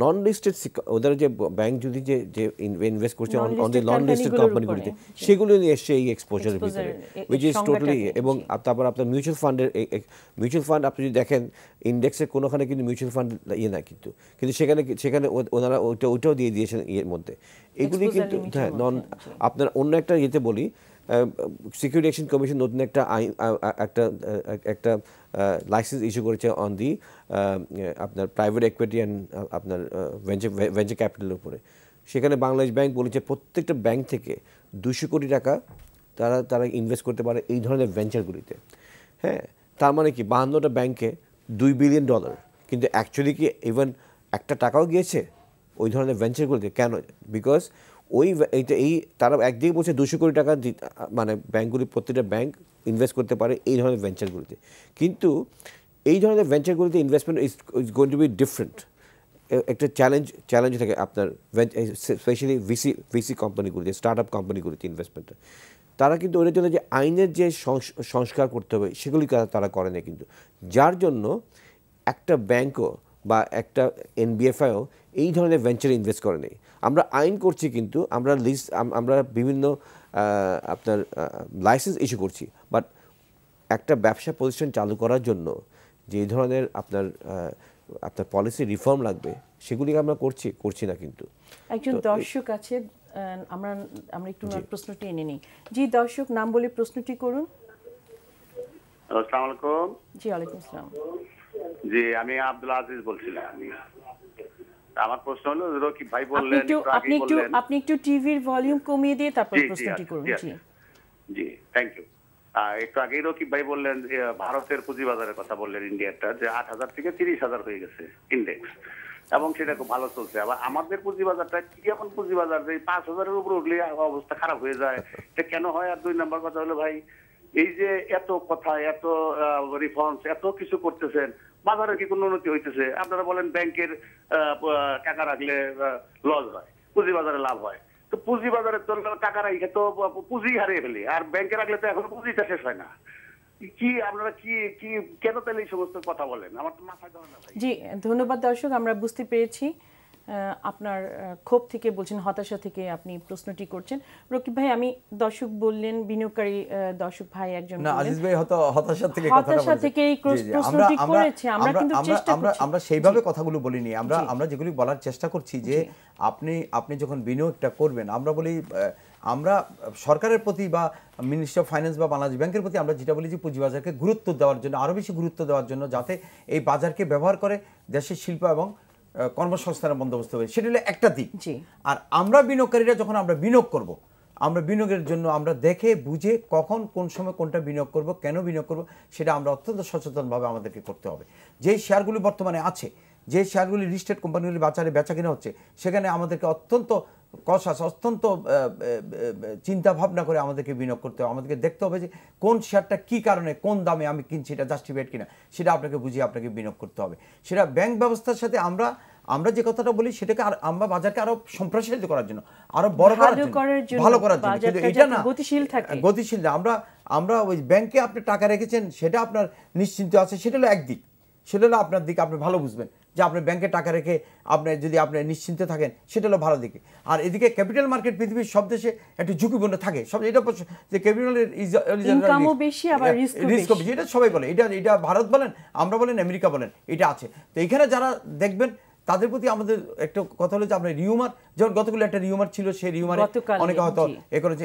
non listed ওদের যে ব্যাংক যদি যে যে ইনভেস্ট করছে অন যে নন লিস্টেড কোম্পানিগুলিতে সেগুলো নিয়ে এসছে এই এক্সপোজারের ভিতরে উইচ ইজ টোটালি এবং তারপর আপনার মিউচুয়াল ফান্ডের মিউচুয়াল ফান্ড আপনি যদি দেখেন ইন্ডেক্সের কোনোখানে কিন্তু মিউচুয়াল ফান্ড ইয়ে না কিন্তু কিন্তু সেখানে সেখানে ওনারা ওইটা ওইটাও দিয়ে দিয়েছেন ইয়ের মধ্যে এগুলি কিন্তু হ্যাঁ নন আপনার অন্য একটা ইয়েতে বলি সিকিউরিটি অ্যাকশন কমিশন নতুন একটা আইন একটা একটা লাইসেন্স ইস্যু করেছে অন দি আপনার প্রাইভেট ইকুইটি অ্যান্ড আপনার ভেঞ্চার ভেঞ্চার ক্যাপিটালের উপরে সেখানে বাংলাদেশ ব্যাংক বলেছে প্রত্যেকটা ব্যাংক থেকে দুশো কোটি টাকা তারা তারা ইনভেস্ট করতে পারে এই ধরনের ভেঞ্চারগুলিতে হ্যাঁ তার মানে কি বাহান্নটা ব্যাংকে দুই বিলিয়ন ডলার কিন্তু অ্যাকচুয়ালি কি ইভেন একটা টাকাও গিয়েছে ওই ধরনের ভেঞ্চারগুলিতে কেন বিকজ ওই এইটা এই তারা একদিকে বলছে দুশো কোটি টাকা মানে ব্যাঙ্কগুলি প্রতিটা ব্যাংক ইনভেস্ট করতে পারে এই ধরনের ভেঞ্চারগুলিতে কিন্তু এই ধরনের ভেঞ্চারগুলিতে investment is is goen to be different একটা চ্যালেঞ্জ চ্যালেঞ্জ থাকে আপনার স্পেশালি ভিসি ভিসি কোম্পানিগুলিতে স্টার্ট আপ কোম্পানিগুলিতে ইনভেস্টমেন্টটা তারা কিন্তু ওদের জন্য যে আইনের যে সংস্কার করতে হবে সেগুলি তারা করে না কিন্তু যার জন্য একটা ব্যাংকও বা একটা এনবিএফআইও এই ধরনের ভেঞ্চারে ইনভেস্ট করে নেই আমরা আইন করছি কিন্তু আমরা লিস্ট আমরা বিভিন্ন আপনার লাইসেন্স ইস্যু করছি বাট একটা ব্যবসা প্রতিষ্ঠান চালু করার জন্য যে ধরনের আপনার আপনার পলিসি রিফর্ম লাগবে সেগুলিকে আমরা করছি করছি না কিন্তু একজন দর্শক আছে আমরা আমরা একটু প্রশ্নটি এনে নিই জি দর্শক নাম বলে প্রশ্নটি করুন আসসালামু আলাইকুম জি আলাইকুম আসসালাম জি আমি আব্দুল আজিজ বলছিলাম আমার প্রশ্ন হলো রকিব ভাই বললেন আপনি একটু আপনি একটু টিভির ভলিউম কমিয়ে দিয়ে তারপর প্রশ্নটি আচ্ছা, করুন জি জি থ্যাংক আচ্ছা। ইউ একটু আগেই রকিব ভাই বললেন ভারতের পুঁজিবাজারের কথা বললেন ইন্ডিয়াটা যে আট হাজার থেকে তিরিশ হাজার হয়ে গেছে ইন্ডেক্স এবং সেটা খুব ভালো চলছে আবার আমাদের পুঁজিবাজারটা কি এখন পুঁজিবাজার যে পাঁচ হাজারের উপর উঠলে অবস্থা খারাপ হয়ে যায় এটা কেন হয় আর দুই নম্বর কথা হলো ভাই এই যে এত কথা এত রিফর্মস এত কিছু করতেছেন বাজারে কি কোনো উন্নতি হইতেছে আপনারা বলেন ব্যাংকের টাকা রাখলে লস হয় পুঁজি বাজারে লাভ হয় তো পুঁজি বাজারে তো টাকা রাখলে তো পুঁজি হারিয়ে ফেলি আর ব্যাংকে রাখলে তো এখন পুঁজিটা শেষ হয় না কি আপনারা কি কি কেন তাহলে এই সমস্ত কথা বলেন আমার তো মাথা ধরে না জি ধন্যবাদ দর্শক আমরা বুঝতে পেরেছি আপনার ক্ষোভ থেকে বলছেন হতাশা থেকে আপনি প্রশ্নটি করছেন রকিব ভাই আমি দর্শক বললেন বিনিয়োগকারী দর্শক ভাই একজন না আজিজ ভাই হত হতাশা থেকে হতাশা থেকে এই প্রশ্নটি করেছে আমরা কিন্তু চেষ্টা আমরা আমরা সেইভাবে কথাগুলো বলিনি আমরা আমরা যেগুলি বলার চেষ্টা করছি যে আপনি আপনি যখন বিনিয়োগটা করবেন আমরা বলি আমরা সরকারের প্রতি বা মিনিস্ট্রি অফ ফাইন্যান্স বা বাংলাদেশ ব্যাংকের প্রতি আমরা যেটা বলি যে পুঁজিবাজারকে গুরুত্ব দেওয়ার জন্য আরও বেশি গুরুত্ব দেওয়ার জন্য যাতে এই বাজারকে ব্যবহার করে দেশের শিল্প এবং কর্মসংস্থানের বন্দোবস্ত হবে সেটা হলো একটা দিক আর আমরা বিনিয়োগকারীরা যখন আমরা বিনিয়োগ করব। আমরা বিনিয়োগের জন্য আমরা দেখে বুঝে কখন কোন সময় কোনটা বিনিয়োগ করব কেন বিনিয়োগ করব সেটা আমরা অত্যন্ত সচেতনভাবে আমাদেরকে করতে হবে যেই শেয়ারগুলি বর্তমানে আছে যে শেয়ারগুলি লিস্টেড কোম্পানিগুলি বাজারে বেচা কিনা হচ্ছে সেখানে আমাদেরকে অত্যন্ত কষাস অত্যন্ত চিন্তা ভাবনা করে আমাদেরকে বিনিয়োগ করতে হবে আমাদেরকে দেখতে হবে যে কোন শেয়ারটা কি কারণে কোন দামে আমি কিনছি এটা জাস্টিফাইড কিনা সেটা আপনাকে বুঝিয়ে আপনাকে বিনিয়োগ করতে হবে সেটা ব্যাংক ব্যবস্থার সাথে আমরা আমরা যে কথাটা বলি সেটাকে আর আমরা বাজারকে আরো সম্প্রসারিত করার জন্য আরো বড় করার জন্য ভালো করার জন্য কিন্তু এটা না গতিশীল থাকে গতিশীল আমরা আমরা ওই ব্যাংকে আপনি টাকা রেখেছেন সেটা আপনার নিশ্চিন্ত আছে সেটা হলো একদিক সেটা হলো আপনার দিকে আপনি ভালো বুঝবেন যে আপনি ব্যাংকে টাকা রেখে আপনি যদি আপনি নিশ্চিন্তে থাকেন সেটা হলো ভালো দিকে আর এদিকে ক্যাপিটাল মার্কেট পৃথিবীর সব দেশে একটু ঝুঁকিপূর্ণ থাকে সব এটা যে ক্যাপিটাল রিস্ক বেশি এটা সবাই বলে এটা এটা ভারত বলেন আমরা বলেন আমেরিকা বলেন এটা আছে তো এখানে যারা দেখবেন তাদের প্রতি আমাদের একটা কথা হলো যে আপনার রিউমার যেমন গতকাল একটা রিউমার ছিল সেই রিউমার অনেকে হয়তো এ করেছে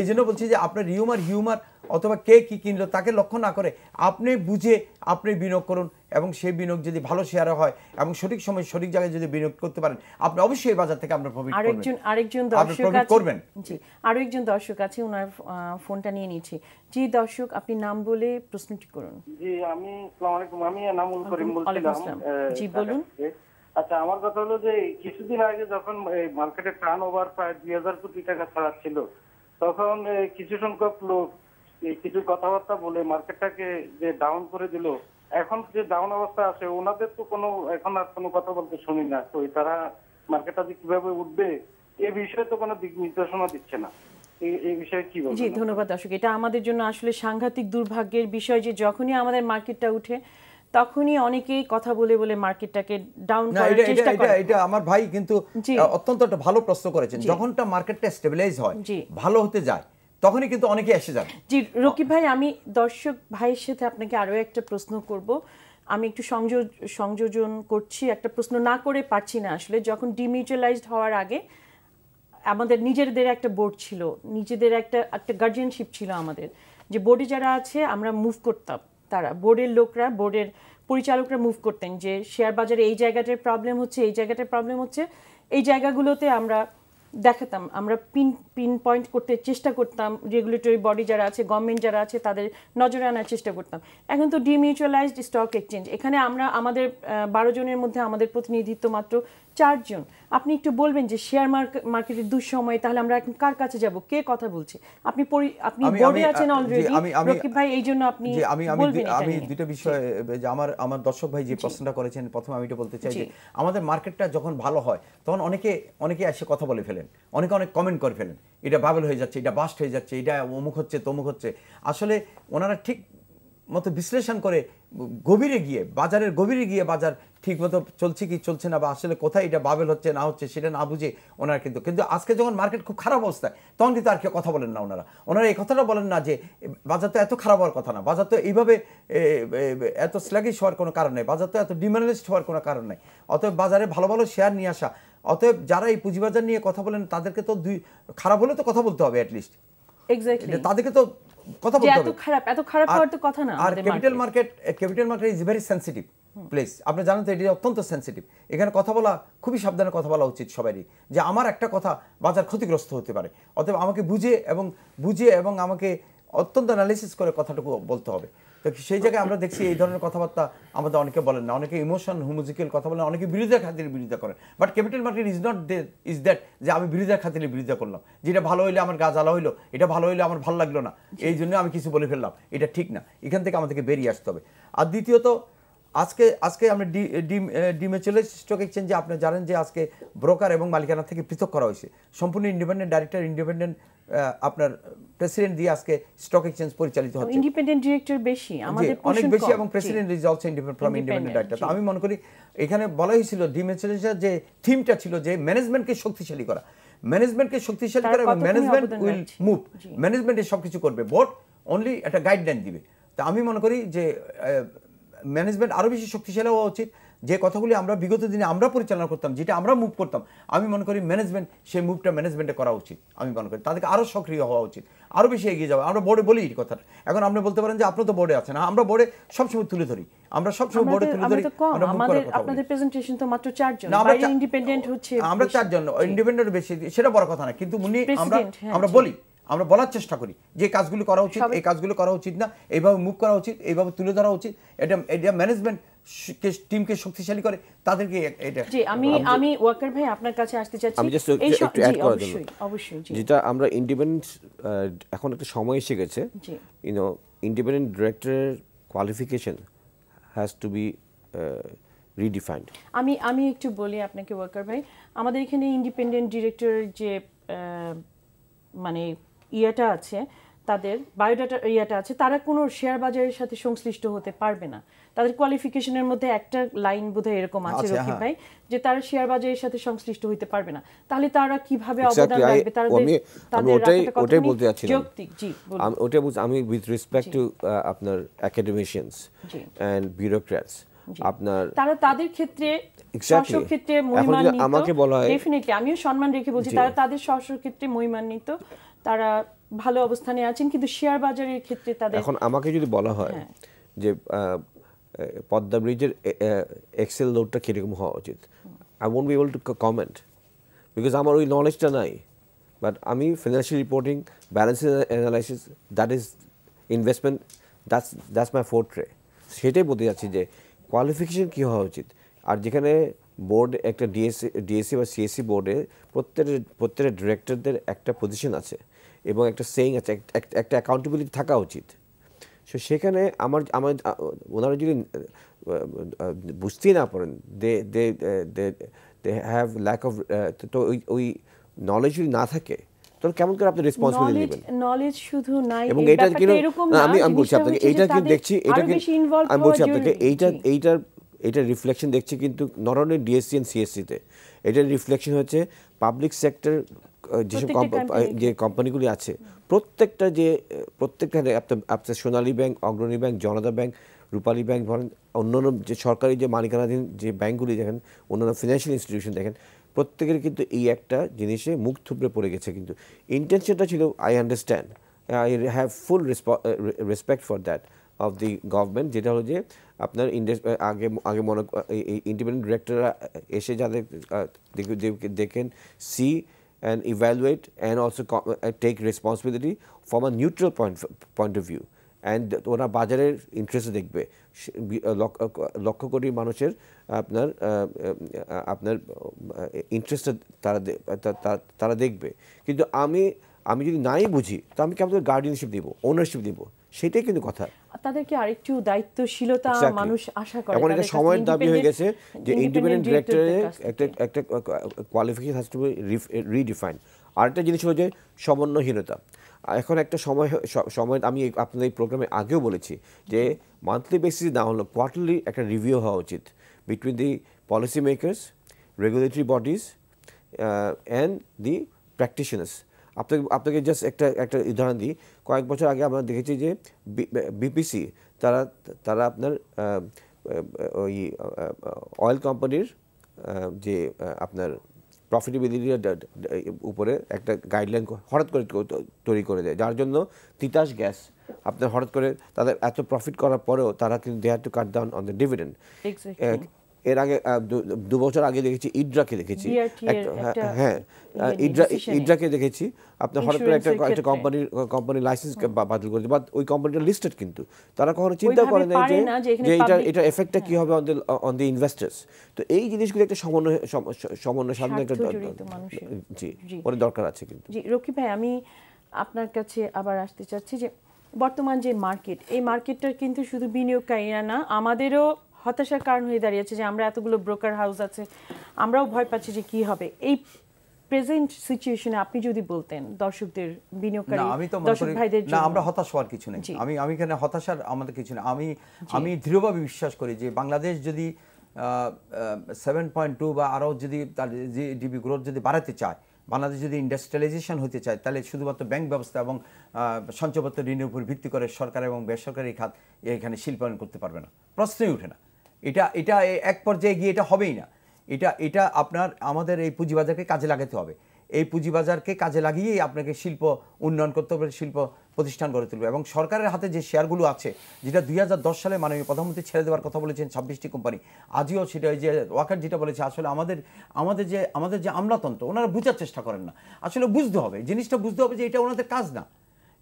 এই জন্য বলছি যে আপনার রিউমার হিউমার অথবা কে কি কিনলো তাকে লক্ষ্য না করে আপনি বুঝে আপনি বিনিয়োগ করুন এবং সেই বিনিয়োগ যদি ভালো শেয়ারে হয় এবং সঠিক সময় সঠিক জায়গায় যদি বিনিয়োগ করতে পারেন আপনি অবশ্যই বাজার থেকে আপনার প্রফিট আরেকজন আরেকজন দর্শক করবেন জি আরেকজন দর্শক আছে ওনার ফোনটা নিয়ে নিচ্ছি জি দর্শক আপনি নাম বলে প্রশ্নটি করুন জি আমি আসসালামু আলাইকুম আমি নামুল করিম বলছিলাম জি বলুন আচ্ছা আমার কথা হলো যে কিছুদিন আগে যখন মার্কেটে টার্ন ওভার প্রায় দুই হাজার কোটি টাকা ছাড়া তখন কিছু সংখ্যক লোক কিছু কথাবার্তা বলে মার্কেটটাকে যে ডাউন করে দিল এখন যে ডাউন অবস্থা আছে ওনাদের তো কোনো এখন আর কোনো কথা বলতে শুনি না তো তারা মার্কেটটা যে কিভাবে উঠবে এ বিষয়ে তো কোনো দিক নির্দেশনা দিচ্ছে না জি ধন্যবাদ দর্শক এটা আমাদের জন্য আসলে সাংঘাতিক দুর্ভাগ্যের বিষয় যে যখনই আমাদের মার্কেটটা উঠে তখনই অনেকেই কথা বলে বলে মার্কেটটাকে ডাউন করার চেষ্টা করে এটা আমার ভাই কিন্তু অত্যন্ত একটা ভালো প্রশ্ন করেছেন যখনটা মার্কেটটা স্টেবিলাইজ হয় ভালো হতে যায় তখনই কিন্তু অনেকে এসে যান জি রকিব ভাই আমি দর্শক ভাইয়ের সাথে আপনাকে আরও একটা প্রশ্ন করব আমি একটু সংযোজন করছি একটা প্রশ্ন না করে পারছি না আসলে যখন ডিমিউটালাইজড হওয়ার আগে আমাদের নিজেদের একটা বোর্ড ছিল নিজেদের একটা একটা গার্জিয়ানশিপ ছিল আমাদের যে বোর্ডে যারা আছে আমরা মুভ করতাম তারা বোর্ডের লোকরা বোর্ডের পরিচালকরা মুভ করতেন যে শেয়ার বাজারে এই জায়গাটার প্রবলেম হচ্ছে এই জায়গাটার প্রবলেম হচ্ছে এই জায়গাগুলোতে আমরা দেখাতাম আমরা পিন পিন পয়েন্ট করতে চেষ্টা করতাম রেগুলেটরি বডি যারা আছে গভর্নমেন্ট যারা আছে তাদের নজরে আনার চেষ্টা করতাম এখন তো ডিমিউচুয়ালাইজড স্টক এক্সচেঞ্জ এখানে আমরা আমাদের বারো জনের মধ্যে আমাদের প্রতিনিধিত্ব মাত্র চারজন আপনি একটু বলবেন যে শেয়ার মার্কেটের দুঃসময়ে তাহলে আমরা এখন কার কাছে যাব কে কথা বলছে আপনি আপনি বোর্ডে আছেন অলরেডি রকিব ভাই এই জন্য আপনি আমি আমি আমি দুটো বিষয় যে আমার আমার দর্শক ভাই যে প্রশ্নটা করেছেন প্রথমে আমি এটা বলতে চাই যে আমাদের মার্কেটটা যখন ভালো হয় তখন অনেকে অনেকে এসে কথা বলে ফেলেন অনেকে অনেক কমেন্ট করে ফেলেন এটা বাবল হয়ে যাচ্ছে এটা বাস্ট হয়ে যাচ্ছে এটা অমুক হচ্ছে তমুক হচ্ছে আসলে ওনারা ঠিক মতো বিশ্লেষণ করে গভীরে গিয়ে বাজারের গভীরে গিয়ে বাজার ঠিকমতো চলছে কি চলছে না বা আসলে কোথায় এটা বাবেল হচ্ছে না হচ্ছে সেটা না বুঝে ওনারা কিন্তু কিন্তু আজকে যখন মার্কেট খুব খারাপ অবস্থায় তখন কিন্তু আর কেউ কথা বলেন না ওনারা ওনারা এই কথাটা বলেন না যে বাজার তো এত খারাপ হওয়ার কথা না বাজার তো এইভাবে এত স্ল্যাগিশ হওয়ার কোনো কারণ নেই বাজার তো এত ডিম্যানেজড হওয়ার কোনো কারণ নেই অতএব বাজারে ভালো ভালো শেয়ার নিয়ে আসা অতএব যারা এই পুঁজিবাজার নিয়ে কথা বলেন তাদেরকে তো দুই খারাপ হলে তো কথা বলতে হবে অ্যাটলিস্ট তাদেরকে তো কথা বলতে হবে এত খারাপ এত খারাপ হওয়ার তো কথা না আর capital market capital market is very sensitive place আপনি জানেন তো এটি অত্যন্ত সেন্সিটিভ এখানে কথা বলা খুবই সাবধানে কথা বলা উচিত সবারই যে আমার একটা কথা বাজার ক্ষতিগ্রস্ত হতে পারে অতএব আমাকে বুঝে এবং বুঝে এবং আমাকে অত্যন্ত অ্যানালিসিস করে কথাটুকু বলতে হবে তো সেই জায়গায় আমরা দেখছি এই ধরনের কথাবার্তা আমাদের অনেকে বলেন না অনেকে ইমোশন হুমোজিক্যাল কথা বলেন অনেকে বিরোধের খাতিরে বিরোধিতা করেন but capital market is not they is that যে আমি বিরোধের খাতিরে বিরোধিতা করলাম যেটা ভালো হইলে আমার গাছ জ্বালা হইলো এটা ভালো হইলে আমার ভালো লাগলো না এই জন্য আমি কিছু বলে ফেললাম এটা ঠিক না এখান থেকে আমাদেরকে বেরিয়ে আসতে হবে আর দ্বিতীয়ত আজকে আজকে আমরা ডিম ডিমে চলে স্টক এক্সচেঞ্জে আপনি জানেন যে আজকে ব্রোকার এবং মালিকানা থেকে পৃথক করা হয়েছে সম্পূর্ণ ইন্ডিপেন্ডেন্ট ডাইরেক্টর ইন্ডিপেন্ডেন্ট আপনার প্রেসিডেন্ট দিয়ে আজকে স্টক এক্সচেঞ্জ পরিচালিত হচ্ছে ইন্ডিপেন্ডেন্ট ডিরেক্টর বেশি আমাদের অনেক বেশি এবং president is also independent from independent director আমি মনে করি এখানে বলা হয়েছিল ডিমেচুরেশন যে থিমটা ছিল যে ম্যানেজমেন্টকে শক্তিশালী করা ম্যানেজমেন্টকে শক্তিশালী করা এবং ম্যানেজমেন্ট উইল মুভ ম্যানেজমেন্টে সবকিছু করবে বোর্ড অনলি একটা গাইডলাইন দিবে তা আমি মনে করি যে ম্যানেজমেন্ট আরও বেশি শক্তিশালী হওয়া উচিত যে কথাগুলি আমরা বিগত দিনে আমরা পরিচালনা করতাম যেটা আমরা মুভ করতাম আমি মনে করি ম্যানেজমেন্ট সেই মুভটা ম্যানেজমেন্টে করা উচিত আমি মনে করি তাদেরকে আরও সক্রিয় হওয়া উচিত আরও বেশি এগিয়ে যাওয়া আমরা বোর্ডে বলি এই কথাটা এখন আপনি বলতে পারেন যে আপনি তো বোর্ডে আছেন আমরা বোর্ডে সবসময় তুলে ধরি আমরা সবসময় বোর্ডে তুলে ধরি আপনাদের প্রেজেন্টেশন তো মাত্র চারজন বাইরে ইন্ডিপেন্ডেন্ট হচ্ছে আমরা চারজন ইন্ডিপেন্ডেন্ট বেশি সেটা বড় কথা না কিন্তু উনি আমরা হ্যাঁ, আমরা বলি আমরা বলার চেষ্টা করি যে কাজগুলো করা উচিত এই কাজগুলো করা উচিত না এইভাবে মুখ করা উচিত এইভাবে তুলে ধরা উচিত এটা এটা ম্যানেজমেন্ট টিমকে শক্তিশালী করে তাদেরকে এটা জি আমি আমি ওয়াকার ভাই আপনার কাছে আসতে চাচ্ছি আমি জাস্ট অ্যাড করে দেব অবশ্যই যেটা আমরা ইন্ডিপেন্ডেন্ট এখন একটা সময় এসে গেছে ইউ নো ইন্ডিপেন্ডেন্ট ডিরেক্টরের qualification has to be redefined আমি আমি একটু বলি আপনাকে ওয়াকার ভাই আমাদের এখানে ইন্ডিপেন্ডেন্ট ডিরেক্টর যে মানে ইয়েটা আছে তাদের বায়োডাটা ইয়েটা আছে তারা কোনো শেয়ার বাজারের সাথে সংশ্লিষ্ট হতে পারবে না তাদের কোয়ালিফিকেশনের মধ্যে একটা লাইন বোধ হয় এরকম আছে আচ্ছা, রকিব হ্যাঁ। ভাই যে তারা শেয়ার বাজারের সাথে সংশ্লিষ্ট হইতে পারবে না তাহলে তারা কিভাবে অবদান রাখবে তারা আমি ওটাই ওটাই বলতে যাচ্ছিলাম যৌক্তিক জি আমি ওটাই বলছি আমি উইথ রেসপেক্ট টু আপনার একাডেমিশিয়ানস এন্ড বিউরোক্র্যাটস আপনার তারা তাদের ক্ষেত্রে ক্ষেত্রে মহিমান্বিত আমাকে বলা হয় ডেফিনেটলি আমিও সম্মান রেখে বলছি তারা তাদের স্বস্ব ক্ষেত্রে মহিমান্বিত তারা ভালো অবস্থানে আছেন কিন্তু শেয়ার বাজারের ক্ষেত্রে তাদের এখন আমাকে যদি বলা হয় হ্যাঁ। যে পদ্মা ব্রিজের এক্সেল লোডটা কীরকম হওয়া উচিত I won't be able to comment because আমার ওই নলেজটা নাই বাট আমি financial reporting balance analysis that is investment that's that's my forte সেটাই বলতে যাচ্ছি যে কোয়ালিফিকেশন কী হওয়া উচিত আর যেখানে বোর্ড একটা ডিএসসি ডিএসসি বা সিএসসি e বোর্ডে প্রত্যেকের প্রত্যেকের ডিরেক্টরদের একটা পজিশন আছে এবং একটা সেইং আছে একটা অ্যাকাউন্টেবিলিটি থাকা উচিত সো সেখানে আমার আমার ওনারা যদি বুঝতেই না পারেন they they they they have lack of তো ওই ওই নলেজ যদি না থাকে কেমন করে আপনি রেসপন্সিবিলিটি নেবেন নলেজ শুধু নাই এবং এটা আমি আমি বলছি আপনাকে এইটা কিন্তু দেখছি এটা আমি বলছি আপনাকে এইটা এইটার এটা রিফ্লেকশন দেখছি কিন্তু নট অনলি ডিএসসি এন্ড সিএসসিতে এটার রিফ্লেকশন হচ্ছে পাবলিক সেক্টর যেসব যে কোম্পানিগুলি আছে প্রত্যেকটা যে প্রত্যেকটা আপনার Sonali bank Agrani bank Janata bank Rupali bank ধরেন অন্যান্য যে সরকারি যে মালিকানাধীন যে ব্যাংকগুলি দেখেন অন্যান্য ফিনান্সিয়াল ইনস্টিটিউশন দেখেন প্রত্যেকের কিন্তু এই একটা জিনিসে মুখ থুবড়ে পড়ে গেছে কিন্তু ইন্টেনশনটা ছিল I understand I have full respect for that of the government যেটা হলো যে আপনার আগে আগে মনে ইন্ডিপেন্ডেন্ট ডিরেক্টররা এসে যাদের দেখেন see and evaluate and also uh, take responsibility from a neutral point point of view and ওরা বাজারের ইন্টারেস্টে দেখবে লক্ষ কোটি মানুষের আপনার আপনার ইন্টারেস্টটা তারা তারা দেখবে কিন্তু আমি আমি যদি নাই বুঝি তো আমি কেমন গার্ডিয়ানশিপ দিব ওনারশিপ দিব সেটাই কিন্তু কথা তাদেরকে আরেকটু দায়িত্বশীলতা মানুষ আশা করে এখন এটা সময়ের দাবি হয়ে গেছে যে ইন্ডিপেন্ডেন্ট ডিরেক্টরে একটা একটা qualification has to be redefine আরেকটা জিনিস হলো যে সমন্বয়হীনতা এখন একটা সময় সময় আমি আপনাদের এই প্রোগ্রামে আগেও বলেছি যে মান্থলি বেসিস না হলো কোয়ার্টারলি একটা রিভিউ হওয়া উচিত between the policy makers regulatory bodies and the practitioners আপনাকে আপনাকে জাস্ট একটা একটা উদাহরণ দিই কয়েক বছর আগে আমরা দেখেছি যে বিপিসি তারা তারা আপনার ওই অয়েল কোম্পানির যে আপনার প্রফিটেবিলিটির উপরে একটা গাইডলাইন হঠাৎ করে তৈরি করে দেয় যার জন্য তিতাস গ্যাস আপনার হঠাৎ করে তাদের এত প্রফিট করার পরেও তারা কিন্তু they had to cut down on the dividend এর আগে দু বছর আগে দেখেছি ইড্রাকে দেখেছি হ্যাঁ, হ্যাঁ ইয়ে ইড্রা ইড্রাকে দেখেছি আপনার হঠাৎ করে একটা একটা কোম্পানির কোম্পানি লাইসেন্স বাতিল করেছে বাট ওই কোম্পানিটা লিস্টেড কিন্তু তারা কখনো চিন্তা করে না যে যে এটা এটা এফেক্টটা কি হ্যাঁ। হবে on the on the investors তো এই জিনিসগুলো একটা সমন্বয় সমন্বয় সাধন একটা জি পরে দরকার আছে কিন্তু জি রকি ভাই আমি আপনার কাছে আবার আসতে চাচ্ছি যে বর্তমান যে মার্কেট এই মার্কেটটার কিন্তু শুধু বিনিয়োগকারীরা না আমাদেরও হতাশার কারণ হয়ে দাঁড়িয়েছে যে আমরা এতগুলো ব্রোকার হাউস আছে আমরাও ভয় পাচ্ছি যে কি হবে এই প্রেজেন্ট সিচুয়েশনে আপনি যদি বলতেন দর্শকদের বিনিয়োগকারী দর্শক ভাইদের না আমরা হতাশ হওয়ার কিছু নেই আমি আমি এখানে হতাশার আমাদের কিছু আমি আমি দৃঢ়ভাবে বিশ্বাস করি যে বাংলাদেশ যদি সেভেন পয়েন্ট টু বা আরও যদি তার জিডিপি গ্রোথ যদি বাড়াতে চায় বাংলাদেশ যদি ইন্ডাস্ট্রিয়ালাইজেশন হতে চায় তাহলে শুধুমাত্র ব্যাংক ব্যবস্থা এবং সঞ্চয়পত্র ঋণের উপর ভিত্তি করে সরকার এবং বেসরকারি খাত এখানে শিল্পায়ন করতে পারবে না প্রশ্নই উঠে না এটা এটা এক পর্যায়ে গিয়ে এটা হবেই না এটা এটা আপনার আমাদের এই পুঁজিবাজারকে কাজে লাগাতে হবে এই পুঁজিবাজারকে কাজে লাগিয়েই আপনাকে শিল্প উন্নয়ন করতে হবে শিল্প প্রতিষ্ঠান গড়ে তুলবে এবং সরকারের হাতে যে শেয়ারগুলো আছে যেটা দুই সালে মাননীয় প্রধানমন্ত্রী ছেড়ে দেওয়ার কথা বলেছেন ছাব্বিশটি কোম্পানি আজও সেটা যে ওয়াকার যেটা বলেছে আসলে আমাদের আমাদের যে আমাদের যে আমলাতন্ত্র ওনারা বুঝার চেষ্টা করেন না আসলে বুঝতে হবে জিনিসটা বুঝতে হবে যে এটা ওনাদের কাজ না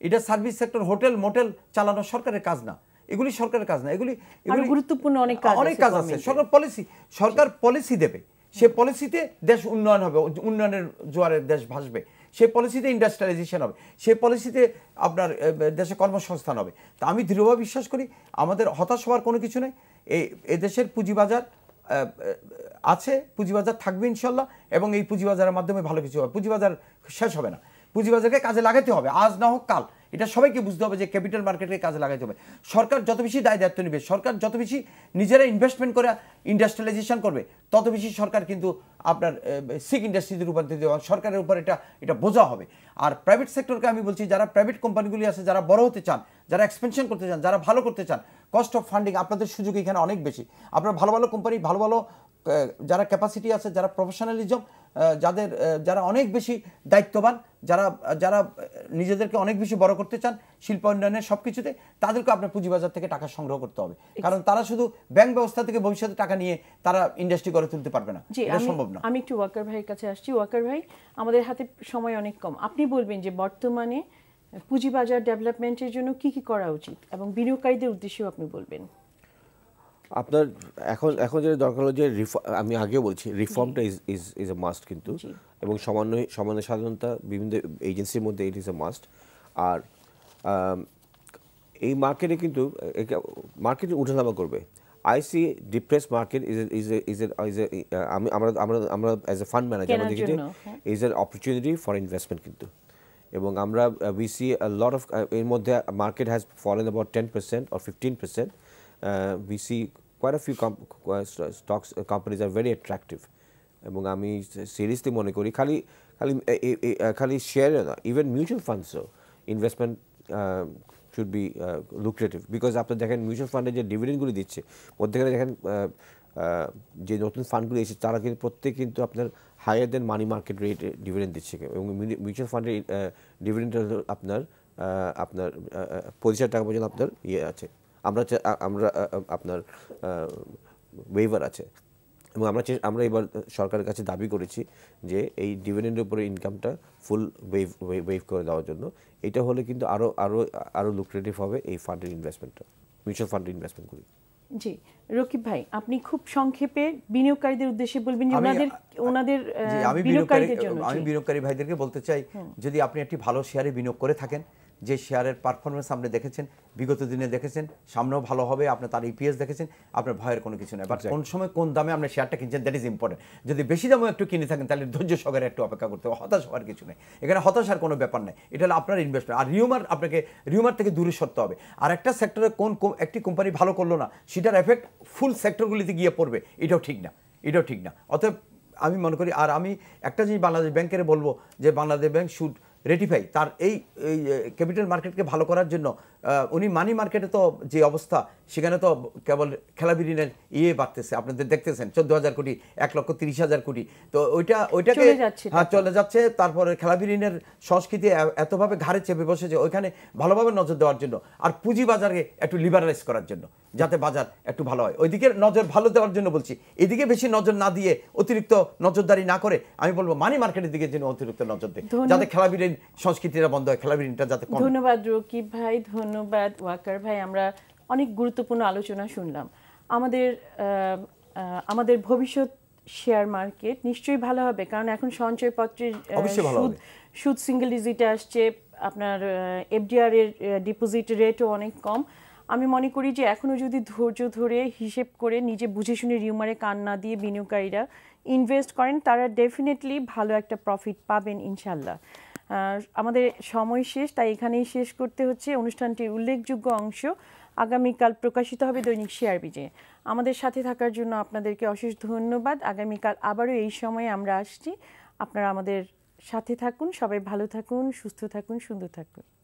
এটা সার্ভিস সেক্টর হোটেল মোটেল চালানো সরকারের কাজ না এগুলি সরকারের কাজ না এগুলি এগুলি গুরুত্বপূর্ণ অনেক কাজ অনেক কাজ আছে সরকার পলিসি সরকার পলিসি দেবে সে পলিসিতে দেশ উন্নয়ন হবে উন্নয়নের জোয়ারে দেশ ভাসবে সে পলিসিতে ইন্ডাস্ট্রিয়ালাইজেশন হবে সে পলিসিতে আপনার দেশে কর্মসংস্থান হবে তা আমি দৃঢ়ভাবে বিশ্বাস করি আমাদের হতাশ হওয়ার কোনো কিছু নেই এই এদেশের পুঁজিবাজার আছে পুঁজিবাজার থাকবে ইনশাল্লাহ এবং এই পুঁজিবাজারের মাধ্যমে ভালো কিছু হবে পুঁজিবাজার শেষ হবে না পুঁজিবাজারকে কাজে লাগাতে হবে আজ না হোক কাল এটা সবাইকে বুঝতে হবে যে ক্যাপিটাল মার্কেটকে কাজে লাগাতে হবে সরকার যত বেশি দায় দায়িত্ব নেবে সরকার যত বেশি নিজেরা ইনভেস্টমেন্ট করে ইন্ডাস্ট্রিয়ালাইজেশন করবে তত বেশি সরকার কিন্তু আপনার সিক ইন্ডাস্ট্রিতে রূপান্তরিত হবে সরকারের উপর এটা এটা বোঝা হবে আর প্রাইভেট সেক্টরকে আমি বলছি যারা প্রাইভেট কোম্পানিগুলি আছে যারা বড় হতে চান যারা এক্সপেনশন করতে চান যারা ভালো করতে চান কস্ট অফ ফান্ডিং আপনাদের সুযোগ এখানে অনেক বেশি আপনার ভালো ভালো কোম্পানি ভালো ভালো যারা ক্যাপাসিটি আছে যারা প্রফেশনালিজম যাদের যারা অনেক বেশি দায়িত্ববান যারা যারা নিজেদেরকে অনেক বেশি বড় করতে চান শিল্প উন্নয়নের সব কিছুতে তাদেরকে আপনার পুঁজিবাজার থেকে টাকা সংগ্রহ করতে হবে কারণ তারা শুধু ব্যাংক ব্যবস্থা থেকে ভবিষ্যতে টাকা নিয়ে তারা ইন্ডাস্ট্রি গড়ে তুলতে পারবে না এটা সম্ভব না আমি একটু ওয়াকার ভাইয়ের কাছে আসছি ওয়াকার ভাই আমাদের হাতে সময় অনেক কম আপনি বলবেন যে বর্তমানে পুঁজিবাজার ডেভেলপমেন্টের জন্য কি কি করা উচিত এবং বিনিয়োগকারীদের উদ্দেশ্যেও আপনি বলবেন আপনার এখন এখন যেটা দরকার হলো যে আমি আগেও বলছি রিফর্মটা is is is a must কিন্তু এবং সামান্য সামান্য সাধারণতা বিভিন্ন এজেন্সির মধ্যে ইট ইজ এ মাস্ট আর এই মার্কেটে কিন্তু মার্কেট উঠানামা করবে I see depress market is is is is আমি আমরা আমরা আমরা অ্যাজ এ ফান্ড ম্যানেজার আমরা দেখি যে ইজ এর অপরচুনিটি ফর ইনভেস্টমেন্ট কিন্তু এবং আমরা উই সি লট অফ এর মধ্যে market has fallen about ten percent or fifteen percent Uh, we see quite a few stocks uh, companies are very attractive এবং আমি সিরিয়াসলি মনে করি খালি খালি খালি শেয়ারে না ইভেন মিউচুয়াল ফান্ডসও investment should be lucrative because আপনার দেখেন মিউচুয়াল ফান্ডে যে ডিভিডেন্ডগুলি দিচ্ছে মধ্যেখানে দেখেন যে নতুন ফান্ডগুলি এসেছে তারা কিন্তু প্রত্যেক কিন্তু আপনার higher than money market rate dividend দিচ্ছে এবং মিউচুয়াল ফান্ডের ডিভিডেন্ড আপনার আপনার পঁচিশ টাকা পর্যন্ত আপনার ইয়ে আছে আমরা আমরা আপনার ওয়েভার আছে এবং আমরা আমরা এবার সরকারের কাছে দাবি করেছি যে এই ডিভিডেন্ডের উপরে ইনকামটা ফুল ওয়েভ ওয়েভ করে দেওয়ার জন্য এটা হলে কিন্তু আরও আরও আরও লুক্রেটিভ হবে এই ফান্ডের ইনভেস্টমেন্টটা মিউচুয়াল ফান্ডের ইনভেস্টমেন্টগুলি জি রকিব ভাই আপনি খুব সংক্ষেপে বিনিয়োগকারীদের উদ্দেশ্যে বলবেন যে ওনাদের ওনাদের বিনিয়োগকারীদের জন্য আমি বিনিয়োগকারী ভাইদেরকে বলতে চাই যদি আপনি একটি ভালো শেয়ারে বিনিয়োগ করে থাকেন যে শেয়ারের পারফরমেন্স আপনি দেখেছেন বিগত দিনে দেখেছেন সামনেও ভালো হবে আপনি তার ইপিএস দেখেছেন আপনার ভয়ের কোনো কিছু নেই বাট কোন সময় কোন দামে আপনি শেয়ারটা কিনছেন দ্যাট ইজ ইম্পর্টেন্ট যদি বেশি দামও একটু কিনে থাকেন তাহলে ধৈর্য সহকারে একটু অপেক্ষা করতে হবে হতাশ হওয়ার কিছু নেই এখানে হতাশার কোনো ব্যাপার নেই এটা হলো আপনার ইনভেস্টমেন্ট আর রিউমার আপনাকে রিউমার থেকে দূরে সরতে হবে আর একটা সেক্টরে কোন একটি কোম্পানি ভালো করলো না সেটার এফেক্ট ফুল সেক্টরগুলিতে গিয়ে পড়বে এটাও ঠিক না এটাও ঠিক না অতএব আমি মনে করি আর আমি একটা জিনিস বাংলাদেশ ব্যাংকের বলবো যে বাংলাদেশ ব্যাংক শুড রেটিফাই তার এই ক্যাপিটাল মার্কেটকে ভালো করার জন্য উনি মানি মার্কেটে তো যে অবস্থা সেখানে তো কেবল খেলাবি ঋণের ইয়ে বাড়তেছে আপনাদের দেখতেছেন চোদ্দ হাজার কোটি এক লক্ষ তিরিশ হাজার কোটি তো ওইটা ওইটাকে হ্যাঁ চলে যাচ্ছে তারপরে খেলাবি ঋণের সংস্কৃতি এতভাবে ঘাড়ে চেপে বসেছে ওইখানে ভালোভাবে নজর দেওয়ার জন্য আর পুঁজিবাজারে একটু লিবারালাইজ করার জন্য যাতে বাজার একটু ভালো হয় ওইদিকে নজর ভালো দেওয়ার জন্য বলছি এদিকে বেশি নজর না দিয়ে অতিরিক্ত নজরদারি না করে আমি বলবো মানি মার্কেটের দিকে যেন অতিরিক্ত নজর দেয় যাতে খেলাবিড়ির সংস্কৃতিটা বন্ধ হয় খেলাবিড়িটা যাতে ধন্যবাদ রকিব ভাই ধন্যবাদ ওয়াকার ভাই আমরা অনেক গুরুত্বপূর্ণ আলোচনা শুনলাম আমাদের আমাদের ভবিষ্যৎ শেয়ার মার্কেট নিশ্চয়ই ভালো হবে কারণ এখন সঞ্চয়পত্রের সুদ সুদ সিঙ্গেল ডিজিটে আসছে আপনার এফডিআর এর ডিপোজিট রেটও অনেক কম আমি মনে করি যে এখনও যদি ধৈর্য ধরে হিসেব করে নিজে বুঝে শুনে রিউমারে কান না দিয়ে বিনিয়োগকারীরা ইনভেস্ট করেন তারা ডেফিনেটলি ভালো একটা প্রফিট পাবেন ইনশাল্লাহ আমাদের সময় শেষ তাই এখানেই শেষ করতে হচ্ছে অনুষ্ঠানটির উল্লেখযোগ্য অংশ আগামীকাল প্রকাশিত হবে দৈনিক শেয়ার বিজে আমাদের সাথে থাকার জন্য আপনাদেরকে অশেষ ধন্যবাদ আগামীকাল আবারও এই সময়ে আমরা আসছি আপনারা আমাদের সাথে থাকুন সবাই ভালো থাকুন সুস্থ থাকুন সুন্দর থাকুন